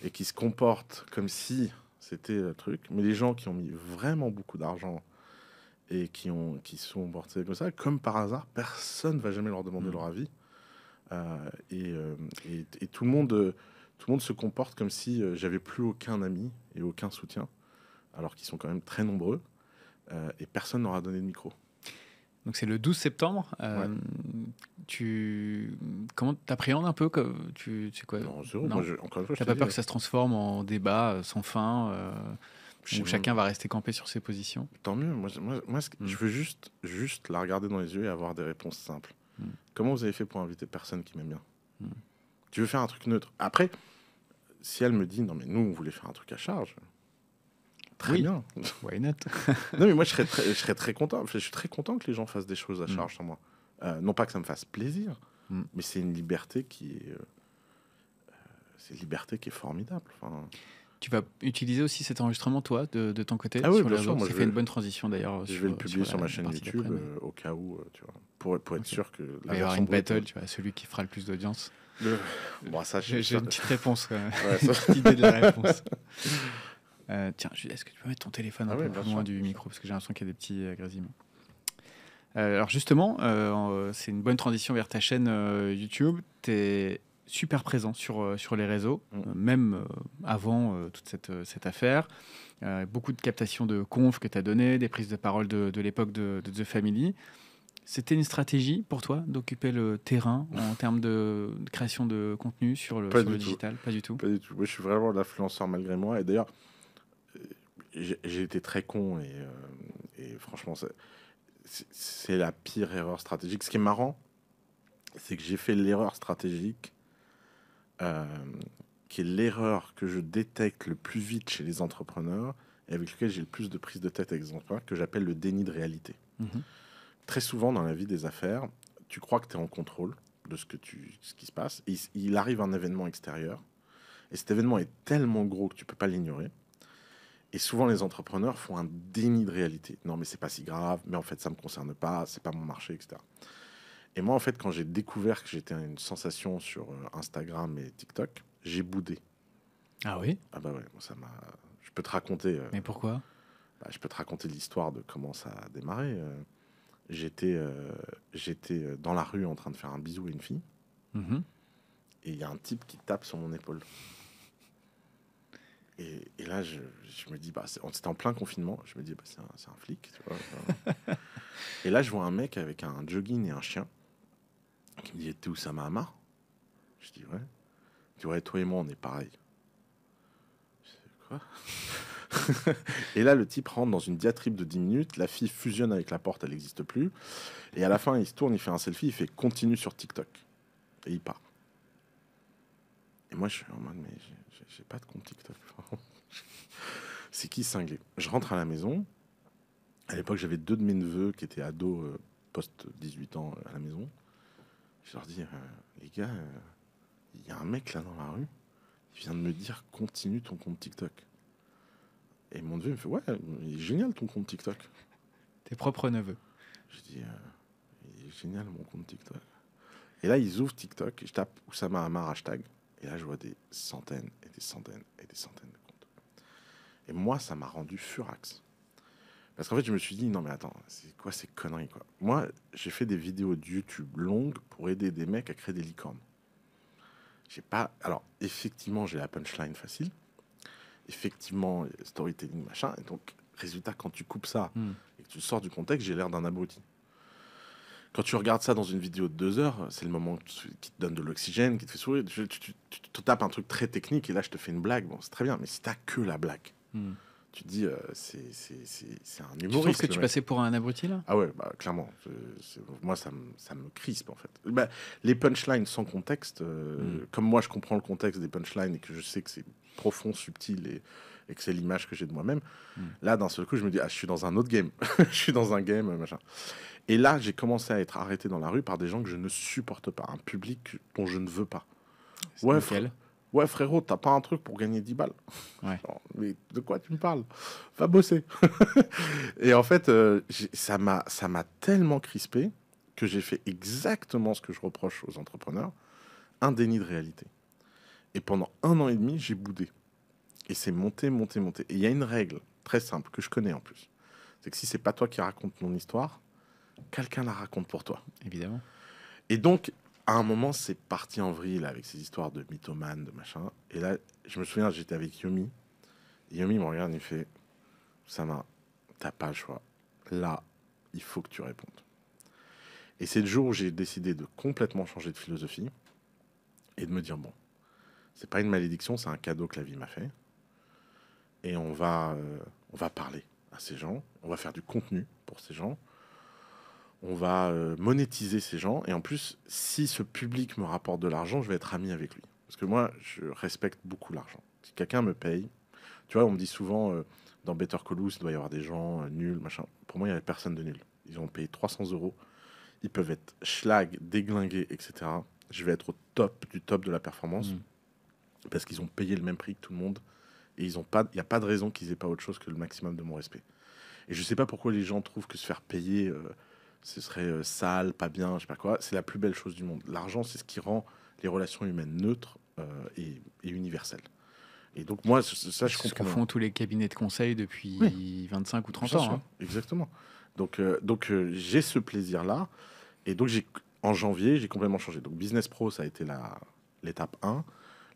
et qui se comportent comme si c'était le truc. Mais les gens qui ont mis vraiment beaucoup d'argent et qui, ont, qui sont portés comme ça, comme par hasard, personne ne va jamais leur demander mm. leur avis. Euh, euh, et, tout, le monde, tout le monde se comporte comme si euh, j'avais plus aucun ami et aucun soutien, alors qu'ils sont quand même très nombreux, et personne n'aura donné de micro. Donc c'est le 12 septembre tu comment un peu que tu sais quoi pas peur que ça se transforme en débat euh, sans fin euh, où chacun va rester campé sur ses positions tant mieux moi, hmm. je veux juste juste la regarder dans les yeux et avoir des réponses simples hmm. comment vous avez fait pour inviter personne qui m'aime bien hmm. tu veux faire un truc neutre après si elle me dit non mais nous on voulait faire un truc à charge Très bien. Why not Non mais moi je serais très, je serais très content. Je suis très content que les gens fassent des choses à charge sans moi. Euh, non pas que ça me fasse plaisir, mm. mais c'est une liberté qui est, euh, euh, une liberté qui est formidable. tu vas utiliser aussi cet enregistrement, toi, de, ton côté ah oui, sur bien Ça fait une bonne transition, d'ailleurs. Je vais le publier sur, ma chaîne YouTube, au cas où, pour, pour être sûr que... Il va y avoir une battle, celui qui fera le plus d'audience. ça, j'ai, une petite réponse, ouais, une petite idée de la réponse. tiens, est-ce que tu peux mettre ton téléphone ah un peu loin du micro, parce que j'ai l'impression qu'il y a des petits grésillements. Euh, alors justement, euh, c'est une bonne transition vers ta chaîne euh, YouTube. Tu es super présent sur, sur les réseaux, mm. même avant toute cette, affaire. beaucoup de captations de conf que tu as données, des prises de parole de, l'époque de, The Family. C'était une stratégie pour toi d'occuper le terrain en termes de création de contenu sur le, digital Pas du tout. Pas du tout. je suis vraiment l'influenceur malgré moi. Et d'ailleurs, j'ai été très con et, franchement et c'est la pire erreur stratégique. Ce qui est marrant, c'est que j'ai fait l'erreur stratégique, euh, qui est l'erreur que je détecte le plus vite chez les entrepreneurs et avec laquelle j'ai le plus de prise de tête avec les entrepreneurs, que j'appelle le déni de réalité. Mhm. Très souvent dans la vie des affaires, tu crois que tu es en contrôle de ce, que tu, ce qui se passe. il, il arrive un événement extérieur. Et cet événement est tellement gros que tu ne peux pas l'ignorer. Et souvent, les entrepreneurs font un déni de réalité. Non, mais c'est pas si grave. Mais en fait, ça me concerne pas. C'est pas mon marché, etc. Et moi, en fait, quand j'ai découvert que j'étais une sensation sur euh, Instagram et TikTok, j'ai boudé. Ah oui Ah bah ouais, ça m'a. Je peux te raconter. Euh, mais pourquoi bah, Je peux te raconter l'histoire de comment ça a démarré. Euh. J'étais, dans la rue en train de faire un bisou à une fille. Mmh et il y a un type qui tape sur mon épaule. Et, là, je, me dis, bah, c'était en plein confinement. Je me dis, bah, c'est un, flic. Tu vois, et là, je vois un mec avec un jogging et un chien qui me dit, t'es où ça m'a Je dis, ouais. Tu vois, toi et moi, on est pareil. C'est quoi Et là, le type rentre dans une diatribe de 10 minutes. La fille fusionne avec la porte, elle n'existe plus. Et à la fin, il se tourne, il fait un selfie, il fait continue sur TikTok. Et il part. Et moi, je suis en mode, mais j'ai pas de compte TikTok. c'est qui cinglé Je rentre à la maison. À l'époque, j'avais deux de mes neveux qui étaient ados, euh, post 18 ans euh, à la maison. Je leur dis, euh, les gars, il y a un mec là dans la rue, il vient de me dire, continue ton compte TikTok. Et mon neveu me fait, ouais, il est génial ton compte TikTok. Tes propres neveux. Je dis, il est génial mon compte TikTok. Et là, ils ouvrent TikTok, je tape Oussama Hamar hashtag. Et là, je vois des centaines et des centaines et des centaines de comptes. Et moi, ça m'a rendu furax. Parce qu'en fait, je me suis dit, non, mais attends, c'est quoi ces conneries, quoi Moi, j'ai fait des vidéos de YouTube longues pour aider des mecs à créer des licornes. J'ai pas. Alors, effectivement, j'ai la punchline facile. Effectivement, storytelling, machin. Et donc, résultat, quand tu coupes ça hmm. et que tu sors du contexte, j'ai l'air d'un abruti. Quand tu regardes ça dans une vidéo de deux heures, c'est le moment qui te donne de l'oxygène, qui te fait sourire. Tu, te tapes un truc très technique et là, je te fais une blague. Bon, c'est très bien, mais si t'as que la blague. Hmm. Tu te dis, euh, c'est un humoriste. Tu que tu passais pour un abruti là Ah ouais, bah, clairement. moi, ça, me, ça me crispe en fait. Bah, les punchlines sans contexte, euh, hmm. comme moi je comprends le contexte des punchlines et que je sais que c'est profond, subtil et, et que c'est l'image que j'ai de moi-même, hmm. là, d'un seul coup, je me dis, ah, je suis dans un autre game. je suis dans un game, machin. Et là, j'ai commencé à être arrêté dans la rue par des gens que je ne supporte pas, un public dont je ne veux pas. Ouais, ouais, frérot, t'as pas un truc pour gagner 10 balles. mais de quoi tu me parles Va bosser. et en fait, euh, ça m'a tellement crispé que j'ai fait exactement ce que je reproche aux entrepreneurs, un déni de réalité. Et pendant un an et demi, j'ai boudé. Et c'est monté, monté, monté. Et il y a une règle très simple que je connais en plus. C'est que si c'est pas toi qui raconte mon histoire, quelqu'un la raconte pour toi. Évidemment. Et donc, à un moment, c'est parti en vrille avec ces histoires de mythomane, de machin. Et là, je me souviens, j'étais avec Yomi. Yomi me regarde, il fait ça t'as pas le choix. Là, il faut que tu répondes. Et c'est le jour où j'ai décidé de complètement changer de philosophie et de me dire bon, c'est pas une malédiction, c'est un cadeau que la vie m'a fait et on va, euh, on va parler à ces gens, on va faire du contenu pour ces gens, on va euh, monétiser ces gens, et en plus, si ce public me rapporte de l'argent, je vais être ami avec lui. Parce que moi, je respecte beaucoup l'argent. Si quelqu'un me paye, tu vois, on me dit souvent euh, dans Better Callous il doit y avoir des gens nuls, machin. Pour moi, il n'y avait personne de nul. Ils ont payé 300 euros, ils peuvent être schlag, déglingués, etc. Je vais être au top du top de la performance. Mm. parce qu'ils ont payé le même prix que tout le monde et il n'y a pas de raison qu'ils aient pas autre chose que le maximum de mon respect. Et je sais pas pourquoi les gens trouvent que se faire payer, euh, ce serait euh, sale, pas bien, je sais pas quoi. C'est la plus belle chose du monde. L'argent, c'est ce qui rend les relations humaines neutres euh, et, universelles. Et donc, moi, ça, je comprends. font tous les cabinets de conseil depuis 25 ou 30 ans. Hein. Exactement. Donc, donc j'ai ce plaisir-là. Et donc, j'ai en janvier, j'ai complètement changé. Donc, Business Pro, ça a été l'étape 1.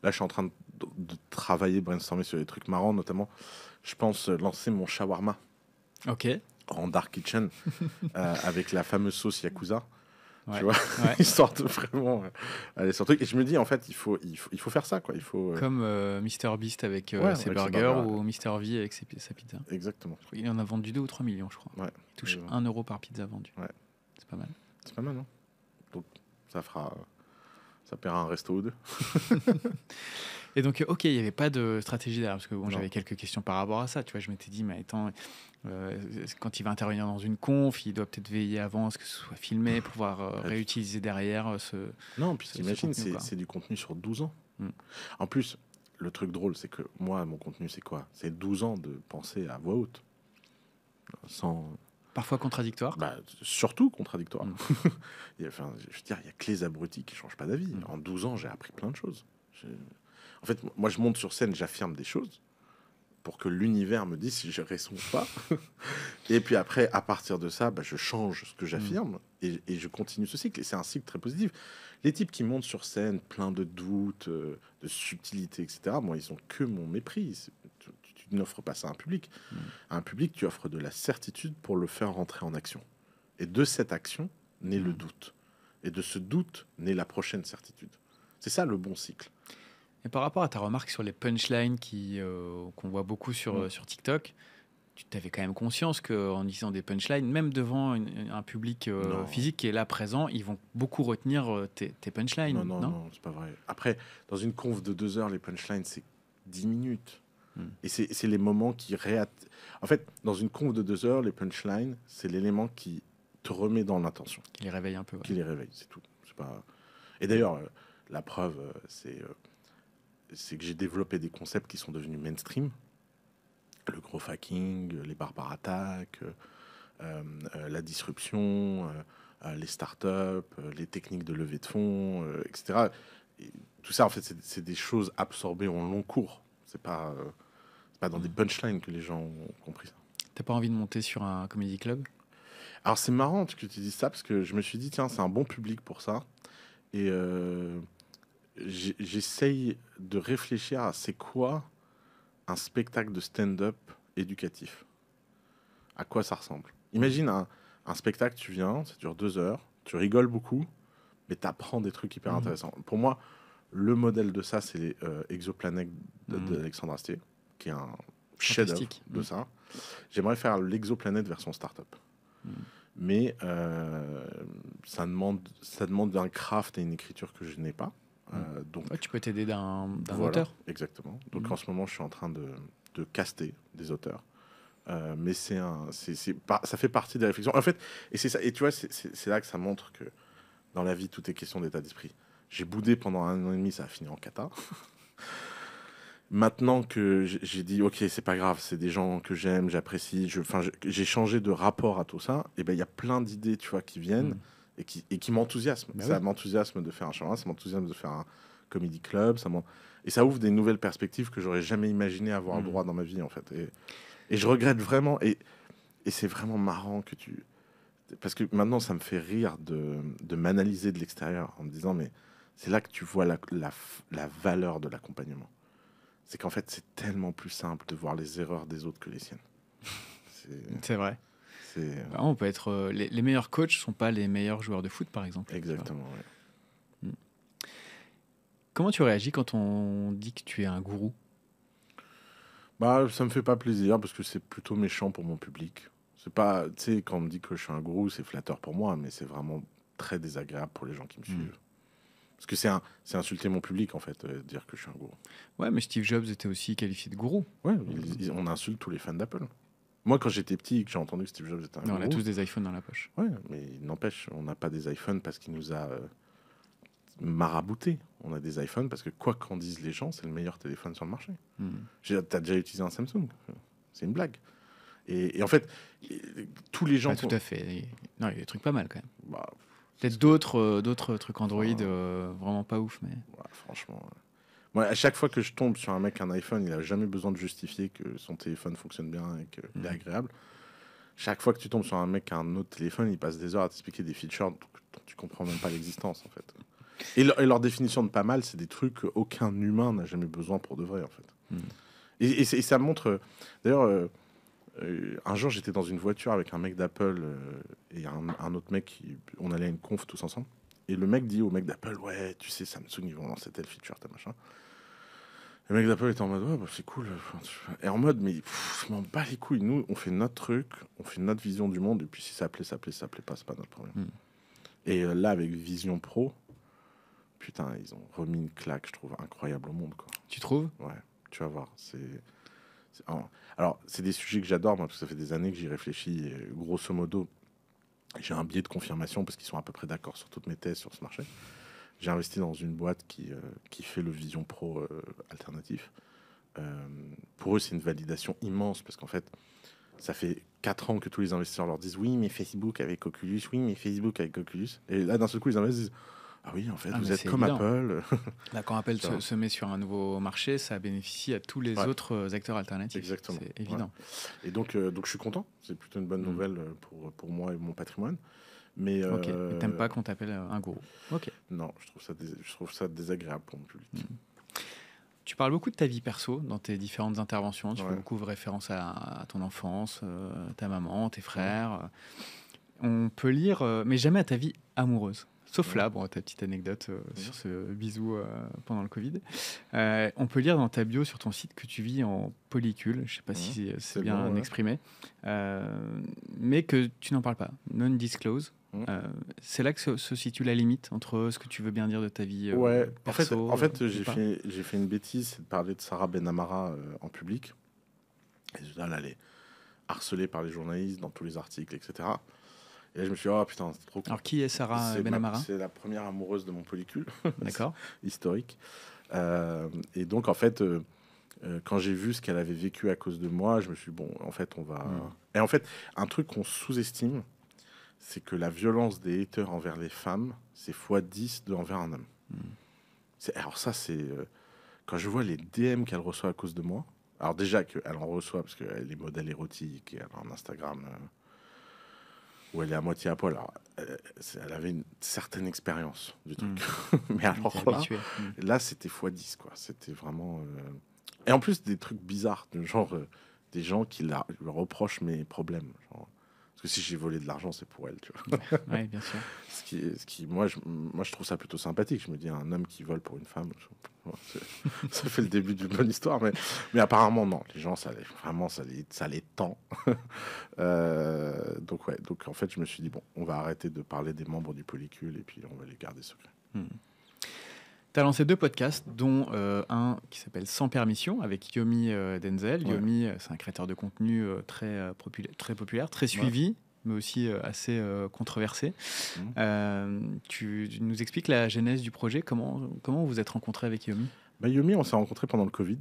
Là, je suis en train de de travailler, brainstormer sur des trucs marrants, notamment, je pense euh, lancer mon shawarma. Ok. En Dark Kitchen, euh, avec la fameuse sauce Yakuza. tu vois, histoire de vraiment euh, aller sur truc. Et je me dis, en fait, il faut, il faut, il faut faire ça, quoi. Il faut, Comme Mr Mister Beast avec ses burgers ou Mister V avec ses, sa pizza. Exactement. Il en a vendu 2 ou 3 millions, je crois. Il touche 1 euro par pizza vendue. C'est pas mal. C'est pas mal, non Donc, ça fera. Ça paiera un resto ou deux. Et donc, ok, il n'y avait pas de stratégie derrière, parce que bon, j'avais quelques questions par rapport à ça. Tu vois, je m'étais dit, mais étant, euh, quand il va intervenir dans une conf, il doit peut-être veiller avant à ce que ce soit filmé pour pouvoir euh, réutiliser derrière euh, ce. Non, puis c'est du contenu sur 12 ans. Mm. En plus, le truc drôle, c'est que moi, mon contenu, c'est quoi C'est 12 ans de penser à voix haute. Sans. Parfois contradictoire bah, Surtout contradictoire. Mm. enfin, je veux dire, il y a que les abrutis qui changent pas d'avis. Mm. En 12 ans, j'ai appris plein de choses. En fait, moi, je monte sur scène, j'affirme des choses pour que l'univers me dise si je raison ou pas. et puis après, à partir de ça, bah, je change ce que j'affirme et, je continue ce cycle. Et c'est un cycle très positif. Les types qui montent sur scène, plein de doutes, euh, de subtilités, etc., moi, ils ont que mon mépris. Tu, n'offres pas ça à un public. Mm. À un public, tu offres de la certitude pour le faire rentrer en action. Et de cette action naît le mm. doute. Et de ce doute naît la prochaine certitude. C'est ça le bon cycle. Et par rapport à ta remarque sur les punchlines euh, qu'on voit beaucoup mm. euh, sur, TikTok, tu t'avais quand même conscience qu'en disant des punchlines, même devant un public euh, physique qui est là présent, ils vont beaucoup retenir tes, punchlines. Non, non, non, c'est pas vrai. Après, dans une conf de deux heures, les punchlines, c'est dix minutes. Mm. Et c'est les moments qui réattent. En fait, dans une conf de deux heures, les punchlines, c'est l'élément qui te remet dans l'attention. Qui les réveille un peu. Qui les réveille, c'est tout. Pas... Et d'ailleurs, la preuve, c'est c'est que j'ai développé des concepts qui sont devenus mainstream. Le gros hacking, euh, les barbares attaques, euh, euh, la disruption, euh, les startups, les techniques de levée de fonds, etc. tout ça, en fait, c'est des choses absorbées en long cours. C'est pas, pas dans des hmm. punchlines que les gens ont compris ça. T'as pas envie de monter sur un comedy club Alors c'est marrant que tu dises ça parce que je me suis dit tiens c'est un bon public pour ça et j'essaye de réfléchir à c'est quoi un spectacle de stand-up éducatif. À quoi ça ressemble Imagine un, spectacle, tu viens, ça dure deux heures, tu rigoles beaucoup, mais tu apprends des trucs hyper mmh. intéressants. Pour moi, le modèle de ça, c'est euh, exoplanète mmh. d'Alexandre Astier, qui est un chef de ça. J'aimerais faire l'exoplanète version start-up. Mmh. Mais euh, ça demande, ça demande un craft et une écriture que je n'ai pas. Euh, tu peux t'aider d'un auteur. Exactement. Donc mm. en ce moment, je suis en train de, caster des auteurs. Euh, mais c'est un, ça fait partie des réflexions. En fait, et c'est ça, et tu vois, c'est, là que ça montre que dans la vie, tout est question d'état d'esprit. J'ai boudé pendant un an et demi, ça a fini en cata. Maintenant que j'ai dit, ok, c'est pas grave, c'est des gens que j'aime, j'apprécie, j'ai changé de rapport à tout ça. Et ben, il y a plein d'idées, tu vois, qui viennent. Mm et qui, m'enthousiasme. Bah ça m'enthousiasme de faire un chemin, ça m'enthousiasme de faire un comedy club, ça et ça ouvre des nouvelles perspectives que j'aurais jamais imaginé avoir un mm. droit dans ma vie en fait. Et, je regrette vraiment, et, et c'est vraiment marrant que tu... Parce que maintenant, ça me fait rire de, m'analyser de l'extérieur en me disant, mais c'est là que tu vois la, la valeur de l'accompagnement. C'est qu'en fait, c'est tellement plus simple de voir les erreurs des autres que les siennes. C'est vrai. Euh, bah, on peut être, euh, les, meilleurs coachs ne sont pas les meilleurs joueurs de foot, par exemple. Exactement. Hmm. Comment tu réagis quand on dit que tu es un gourou bah, Ça me fait pas plaisir parce que c'est plutôt méchant pour mon public. C'est pas, tu sais, quand on me dit que je suis un gourou, c'est flatteur pour moi, mais c'est vraiment très désagréable pour les gens qui me hmm. suivent. Parce que c'est un, insulter mon public, en fait, euh, dire que je suis un gourou. Ouais, mais Steve Jobs était aussi qualifié de gourou. Ouais, on insulte tous les fans d'Apple. Moi, quand j'étais petit j'ai entendu que Steve Jobs était un non, On a tous des iPhones dans la poche. Ouais, mais n'empêche, on n'a pas des iPhones parce qu'il nous a euh, marabouté. On a des iPhones parce que, quoi qu'en disent les gens, c'est le meilleur téléphone sur le marché. Mmh. Tu as déjà utilisé un Samsung C'est une blague. Et, en fait, tous les gens. Bah, tout à fait. Non, il y a des trucs pas mal quand même. Bah, Peut-être d'autres euh, d'autres trucs Android, euh, vraiment pas ouf, mais. franchement à chaque fois que je tombe sur un mec, un iPhone, il n'a jamais besoin de justifier que son téléphone fonctionne bien et qu'il est mmh. agréable. Chaque fois que tu tombes sur un mec un autre téléphone, il passe des heures à t'expliquer des features dont tu comprends même pas l'existence, en fait. Et, leur définition de pas mal, c'est des trucs qu'aucun humain n'a jamais besoin pour de vrai, en fait. Mmh. Et, ça montre. D'ailleurs, euh, euh, un jour, j'étais dans une voiture avec un mec d'Apple euh, et un, autre mec. on allait à une conf tous ensemble. Et le mec dit au mec d'Apple Ouais, tu sais, Samsung, ils vont lancer telle feature, tel machin. Les mecs d'Apple étaient en mode, ouais, bah, c'est cool. Et en mode, mais pff, je m'en bats les couilles. Nous, on fait notre truc, on fait notre vision du monde. Et puis, si ça plaît, ça plaît, ça plaît pas, c'est pas notre problème. Hmm. Et euh, là, avec Vision Pro, putain, ils ont remis une claque, je trouve, incroyable au monde. Quoi. Tu trouves Ouais, tu vas voir. C'est. Alors, c'est des sujets que j'adore, moi, parce que ça fait des années que j'y réfléchis. Et grosso modo, j'ai un biais de confirmation parce qu'ils sont à peu près d'accord sur toutes mes thèses sur ce marché j'ai investi dans une boîte qui, euh, qui fait le Vision Pro euh, alternatif. Euh, pour eux, c'est une validation immense parce qu'en fait, ça fait quatre ans que tous les investisseurs leur disent oui, mais Facebook avec Oculus, oui, mais Facebook avec Oculus. Et là, d'un seul coup, investissent. et disent ah oui, en fait, ah, vous êtes comme Apple. là, quand Apple se, met sur un nouveau marché, ça bénéficie à tous les autres acteurs alternatifs. Exactement. C'est évident. Et donc, donc, je suis content. C'est plutôt une bonne mm. nouvelle pour, pour moi et mon patrimoine. Mais, euh, t'aimes pas qu'on t'appelle euh, un gourou. Non, je trouve ça, je trouve ça désagréable pour mon public. Mm. Tu parles beaucoup de ta vie perso dans tes différentes interventions. Tu fais beaucoup de références à, ton enfance, euh, ta maman, tes frères. On peut lire, mais jamais à ta vie amoureuse. Sauf là, ta petite anecdote euh, sur ce bisou euh, pendant le Covid. Euh, on peut lire dans ta bio sur ton site que tu vis en polycule, je ne sais pas si mmh. c'est bien exprimé, mais que tu n'en parles pas, non disclose. Mmh. c'est là que se, situe la limite entre ce que tu veux bien dire de ta vie. ouais, en fait, en fait j'ai fait, une bêtise, c'est de parler de Sarah Benamara en public. elle est harcelée par les journalistes dans tous les articles, etc. Et là, je me suis dit, oh putain, c'est trop cool. Alors, qui est Sarah Benamara C'est la première amoureuse de mon pellicule. D'accord. historique. Euh, et donc, en fait, euh, euh, quand j'ai vu ce qu'elle avait vécu à cause de moi, je me suis dit, bon, en fait, on va. Hmm. Et en fait, un truc qu'on sous-estime, c'est que la violence des haters envers les femmes, c'est x 10 de envers un homme. Hmm. Alors, ça, c'est. quand je vois les DM qu'elle reçoit à cause de moi, alors déjà qu'elle en reçoit parce qu'elle est modèle érotique et elle a un Instagram où elle est à moitié à poil. Euh, elle, avait une certaine expérience du truc. Mm. Mais alors là, mm. là c'était x10, quoi. C'était vraiment. Euh, et en plus, des trucs bizarres, genre euh, des gens qui la, reprochent mes problèmes si j'ai volé de l'argent, c'est pour elle, tu vois. ce qui, ce qui, moi, je, moi, je trouve ça plutôt sympathique. Je me dis, un homme qui vole pour une femme, ça fait le début d'une bonne histoire, mais, mais apparemment, non. Les gens, ça les, vraiment, ça les, ça les tend. Euh, donc, ouais, donc en fait, je me suis dit, bon, on va arrêter de parler des membres du polycule et puis on va les garder secrets. Hmm. Tu as lancé deux podcasts, dont euh, un qui s'appelle Sans permission avec Yomi euh, Denzel. Yomi, euh, c'est un créateur de contenu très, très populaire, très suivi. mais aussi assez controversé. Mmh. Tu, nous expliques la genèse du projet, comment, comment vous êtes rencontré avec Yomi bah, Yomi, on s'est rencontré pendant le Covid,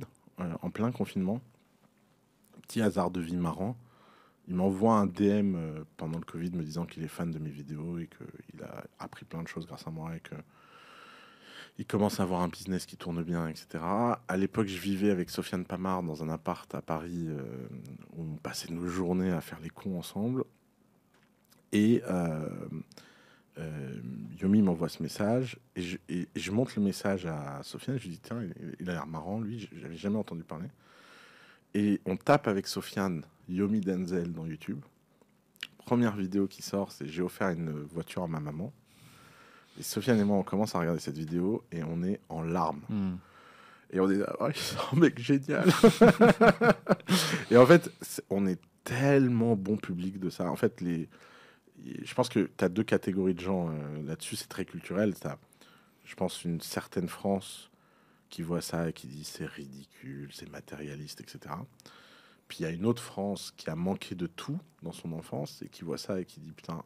en plein confinement. Petit hasard de vie marrant. Il m'envoie un DM pendant le Covid me disant qu'il est fan de mes vidéos et qu'il a appris plein de choses grâce à moi et que il commence à avoir un business qui tourne bien, etc. À l'époque, je vivais avec Sofiane Pamard dans un appart à Paris. où euh, on passait nos journées à faire les cons ensemble. Et euh, euh, Yomi m'envoie ce message et je, monte le message à Sofiane. Je lui dis Tiens, il, a l'air marrant, lui, j'avais jamais entendu parler. Et on tape avec Sofiane Yomi Denzel dans YouTube. Première vidéo qui sort, c'est J'ai offert une voiture à ma maman. Et Sofiane et moi, on commence à regarder cette vidéo et on est en larmes. Hmm. Et on est oh, ah c'est un mec génial. et en fait, on est tellement bon public de ça. En fait, les, je pense que tu as deux catégories de gens euh, là-dessus, c'est très culturel. Tu je pense, une certaine France qui voit ça et qui dit c'est ridicule, c'est matérialiste, etc. Puis il y a une autre France qui a manqué de tout dans son enfance et qui voit ça et qui dit putain,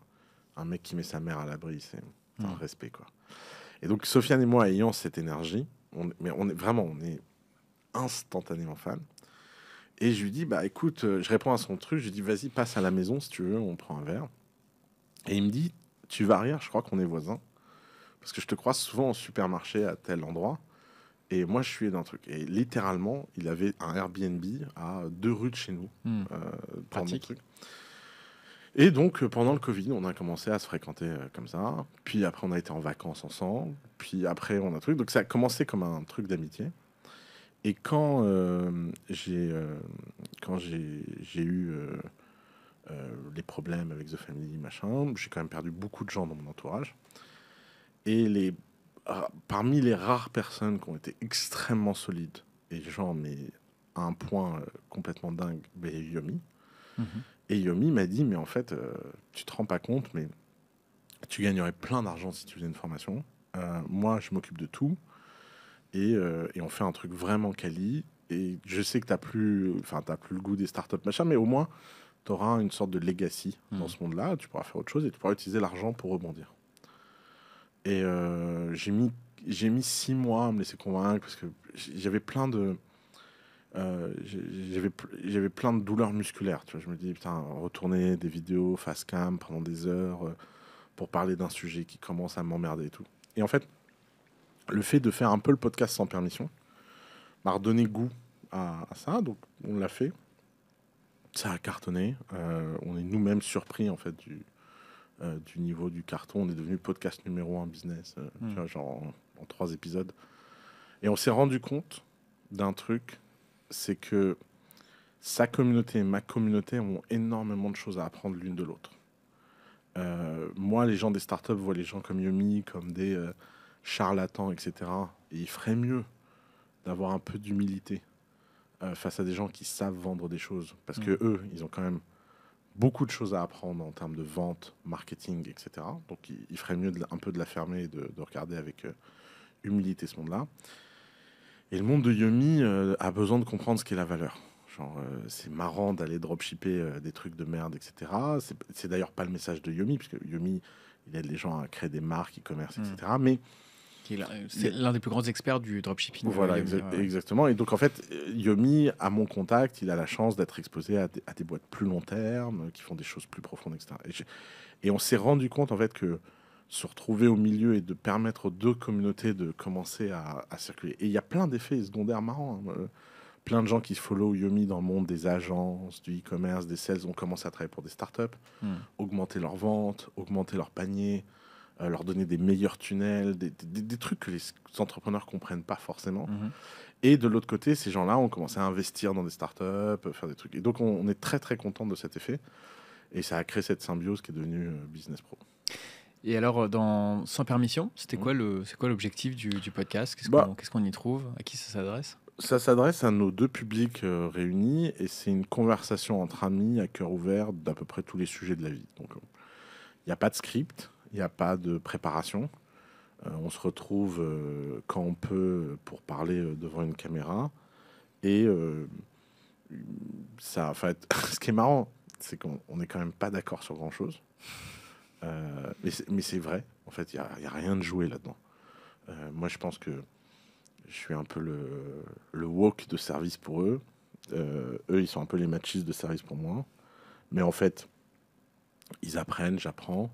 un mec qui met sa mère à l'abri, c'est Hmm. respect, quoi. Et donc, Sofiane et moi, ayant cette énergie, mais on est vraiment, on est instantanément fan. Et je lui dis, bah écoute, euh, je réponds à son truc, je dis, vas-y, passe à la maison si tu veux, on prend un verre. Et il me dit, tu vas rire, je crois qu'on est voisins. Parce que je te crois souvent au supermarché à tel endroit. Et moi, je suis dans un truc. Et littéralement, il avait un Airbnb à deux rues de chez nous. Hmm. Euh, Pratique. Et donc, euh, pendant le Covid, on a commencé à se fréquenter euh, comme ça. Puis après, on a été en vacances ensemble. Puis après, on a truc. Donc, ça a commencé comme un truc d'amitié. Et quand euh, j'ai quand j'ai eu les problèmes avec The Family, machin, j'ai quand même perdu beaucoup de gens dans mon entourage. Et les, parmi les rares personnes qui ont été extrêmement solides, et genre, mais à un point complètement dingue, Yomi. Mhm. Et Yomi m'a dit, mais en fait, tu euh, tu te rends pas compte, mais tu gagnerais plein d'argent si tu faisais une formation. Euh, moi, je m'occupe de tout. Euh, et, on fait un truc vraiment quali. Et je sais que tu n'as plus, enfin, plus le goût des startups, machin, mais au moins, tu auras une sorte de legacy dans hmm. ce monde-là. Tu pourras faire autre chose et tu pourras utiliser l'argent pour rebondir. Et j'ai mis, mis six mois à me laisser convaincre parce que j'avais plein de euh, j'avais, plein de douleurs musculaires. Tu vois. Je me dis, putain, retourner des vidéos face cam pendant des heures euh, pour parler d'un sujet qui commence à m'emmerder et tout. Et en fait, le fait de faire un peu le podcast sans permission m'a redonné goût à, ça. Donc, on l'a fait. Ça a cartonné. Euh, on est nous-mêmes surpris, en fait, du, du niveau du carton. On est devenu podcast numéro un business, hmm. genre en trois épisodes. Et on s'est rendu compte d'un truc c'est que sa communauté et ma communauté ont énormément de choses à apprendre l'une de l'autre. Euh, moi, les gens des startups voient les gens comme Yomi, comme des euh, charlatans, etc. Et il ferait mieux d'avoir un peu d'humilité euh, face à des gens qui savent vendre des choses. Parce que mm. eux, ils ont quand même beaucoup de choses à apprendre en termes de vente, marketing, etc. Donc il, ferait mieux de, un peu de la fermer et de regarder avec humilité ce monde-là. Et le monde de Yomi euh, a besoin de comprendre ce qu'est la valeur. Genre, euh, c'est marrant d'aller dropshipper euh, des trucs de merde, etc. C'est, d'ailleurs pas le message de Yomi, puisque Yomi, il aide les gens à créer des marques, e-commerce, etc. Hmm. Mais c'est l'un des plus grands experts du dropshipping. Voilà, exactement. Et donc, en fait, Yomi, à mon contact, il a la chance d'être exposé à, des boîtes plus long terme, qui font des choses plus profondes, etc. et on s'est rendu compte, en fait, que se retrouver au milieu et de permettre aux deux communautés de commencer à, circuler. Et il y a plein d'effets secondaires marrants. Hein. Euh, plein de gens qui follow Yomi dans le monde des agences, du e-commerce, des sales ont commencé à travailler pour des startups, hmm. augmenter leurs ventes, augmenter leurs paniers, euh, leur donner des meilleurs tunnels, des, trucs que les entrepreneurs comprennent pas forcément. Hmm. Et de l'autre côté, ces gens-là ont commencé à investir dans des startups, euh, faire des trucs. Et donc, on, on est très très content de cet effet. Et ça a créé cette symbiose qui est devenue Business Pro. Et alors, euh, dans Sans permission, c'était mhm. quoi le, c'est quoi l'objectif du, podcast bah Qu'est-ce qu'on, y trouve À qui ça s'adresse Ça s'adresse à nos deux publics euh, réunis et c'est une conversation entre amis à cœur ouvert d'à peu près tous les sujets de la vie. Donc, il euh, n'y a pas de script, il n'y a pas de préparation. on se retrouve quand on peut pour parler devant une caméra et ça, en fait, ce qui est marrant, c'est qu'on n'est quand même pas d'accord sur grand chose. Euh, mais c'est vrai, en fait, il n'y a, rien de joué là-dedans. Euh, moi, je pense que je suis un peu le, le walk de service pour eux. Euh, eux, ils sont un peu les matchistes de service pour moi. Mais en fait, ils apprennent, j'apprends.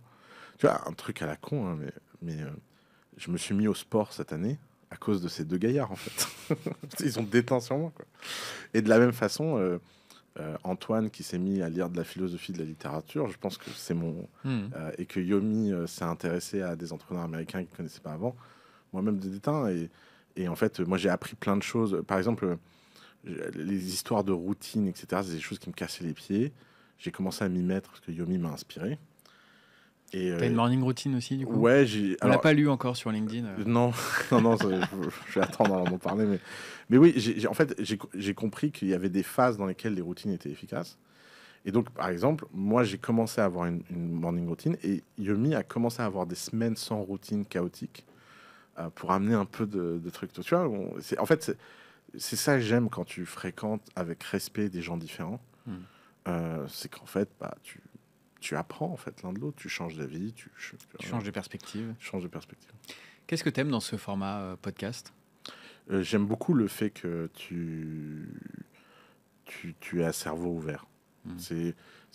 Tu vois, un truc à la con, hein, mais, mais je me suis mis au sport cette année à cause de ces deux gaillards, en fait. ils ont déteint sur moi. Et de la même façon euh, Antoine qui s'est mis à lire de la philosophie de la littérature, je pense que c'est mon. Hmm. Euh, et que Yomi euh, s'est intéressé à des entrepreneurs américains qu'il ne connaissait pas avant, moi-même de détain. Et, et, en fait, moi j'ai appris plein de choses. Par exemple, les histoires de routine, etc., c'est des choses qui me cassaient les pieds. J'ai commencé à m'y mettre parce que Yomi m'a inspiré. Et T'as euh, une morning routine aussi, du coup Ouais, j'ai. On l'a pas lu encore sur LinkedIn. Euh. Non, non, non, je, vais attendre avant d'en parler. Mais, mais oui, j'ai en fait, j'ai compris qu'il y avait des phases dans lesquelles les routines étaient efficaces. Et donc, par exemple, moi, j'ai commencé à avoir une, morning routine et Yomi a commencé à avoir des semaines sans routine chaotique euh, pour amener un peu de, trucs. Tu vois, en fait, c'est ça que j'aime quand tu fréquentes avec respect des gens différents. Hmm. c'est qu'en fait, bah, tu tu apprends en fait l'un de l'autre, tu changes d'avis, tu, tu, changes de perspective. Tu de perspective. Qu'est-ce que tu aimes dans ce format euh, podcast euh, J'aime beaucoup le fait que tu, tu, tu es cerveau ouvert. Mmh. C'est,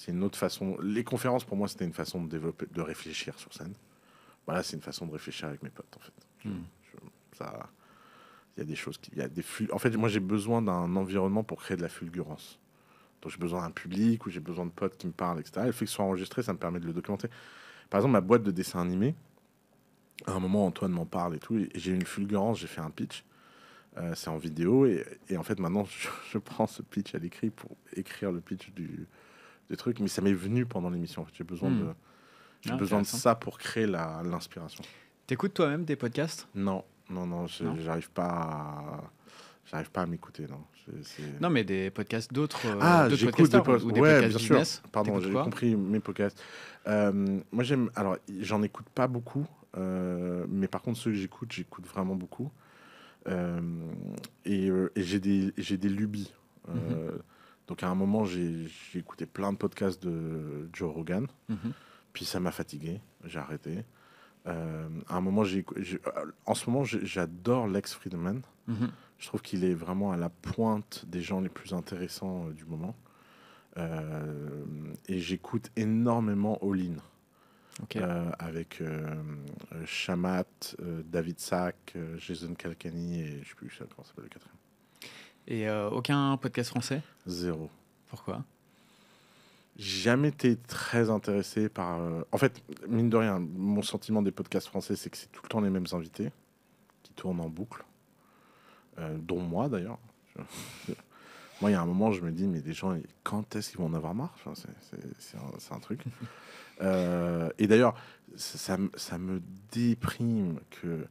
une autre façon. Les conférences, pour moi, c'était une façon de, développer, de réfléchir sur scène. Voilà, bah c'est une façon de réfléchir avec mes potes, en fait. Mmh. il y a des choses qui, y a des En fait, moi, j'ai besoin d'un environnement pour créer de la fulgurance. Donc j'ai besoin d'un public ou j'ai besoin de potes qui me parlent, etc. le fait que ce soit enregistré, ça me permet de le documenter. Par exemple, ma boîte de dessin animé, à un moment, Antoine m'en parle et tout, et j'ai eu une fulgurance, j'ai fait un pitch. Euh, c'est en vidéo, et, et, en fait, maintenant, je, prends ce pitch à l'écrit pour écrire le pitch du, des trucs, mais ça m'est venu pendant l'émission. J'ai besoin, hmm. de, j'ai ah, besoin de ça pour créer la, l'inspiration. T'écoutes toi-même des podcasts Non, non, non, je, non. j'arrive pas à... J'arrive pas à m'écouter, non. Non, mais des podcasts d'autres. Euh, ah, j'écoute des, podcasts. Ou des podcasts bien sûr. Pardon, j'ai compris mes podcasts. Euh, moi, j'aime. Alors, j'en écoute pas beaucoup, euh, mais par contre, ceux que j'écoute, j'écoute vraiment beaucoup. et, j'ai des, des lubies. Mhm. Donc, à un moment, j'ai, écouté plein de podcasts de Joe Rogan. Mhm. Puis ça m'a fatigué. J'ai arrêté. à un moment, j'ai, en ce moment, j'adore Lex Friedman. mm je trouve qu'il est vraiment à la pointe des gens les plus intéressants euh, du moment. Euh, et j'écoute énormément All In. Euh, avec Shamat, David Sack, Jason Calcani et je ne sais plus comment s'appelle le quatrième. Et aucun podcast français Zéro. Pourquoi jamais été très intéressé par. En fait, mine de rien, mon sentiment des podcasts français, c'est que c'est tout le temps les mêmes invités qui tournent en boucle. Euh, dont moi d'ailleurs. moi, il y a un moment, je me dis, mais des gens, quand est-ce qu'ils vont en avoir marre C'est un, truc. Euh, et d'ailleurs, ça, ça, me déprime que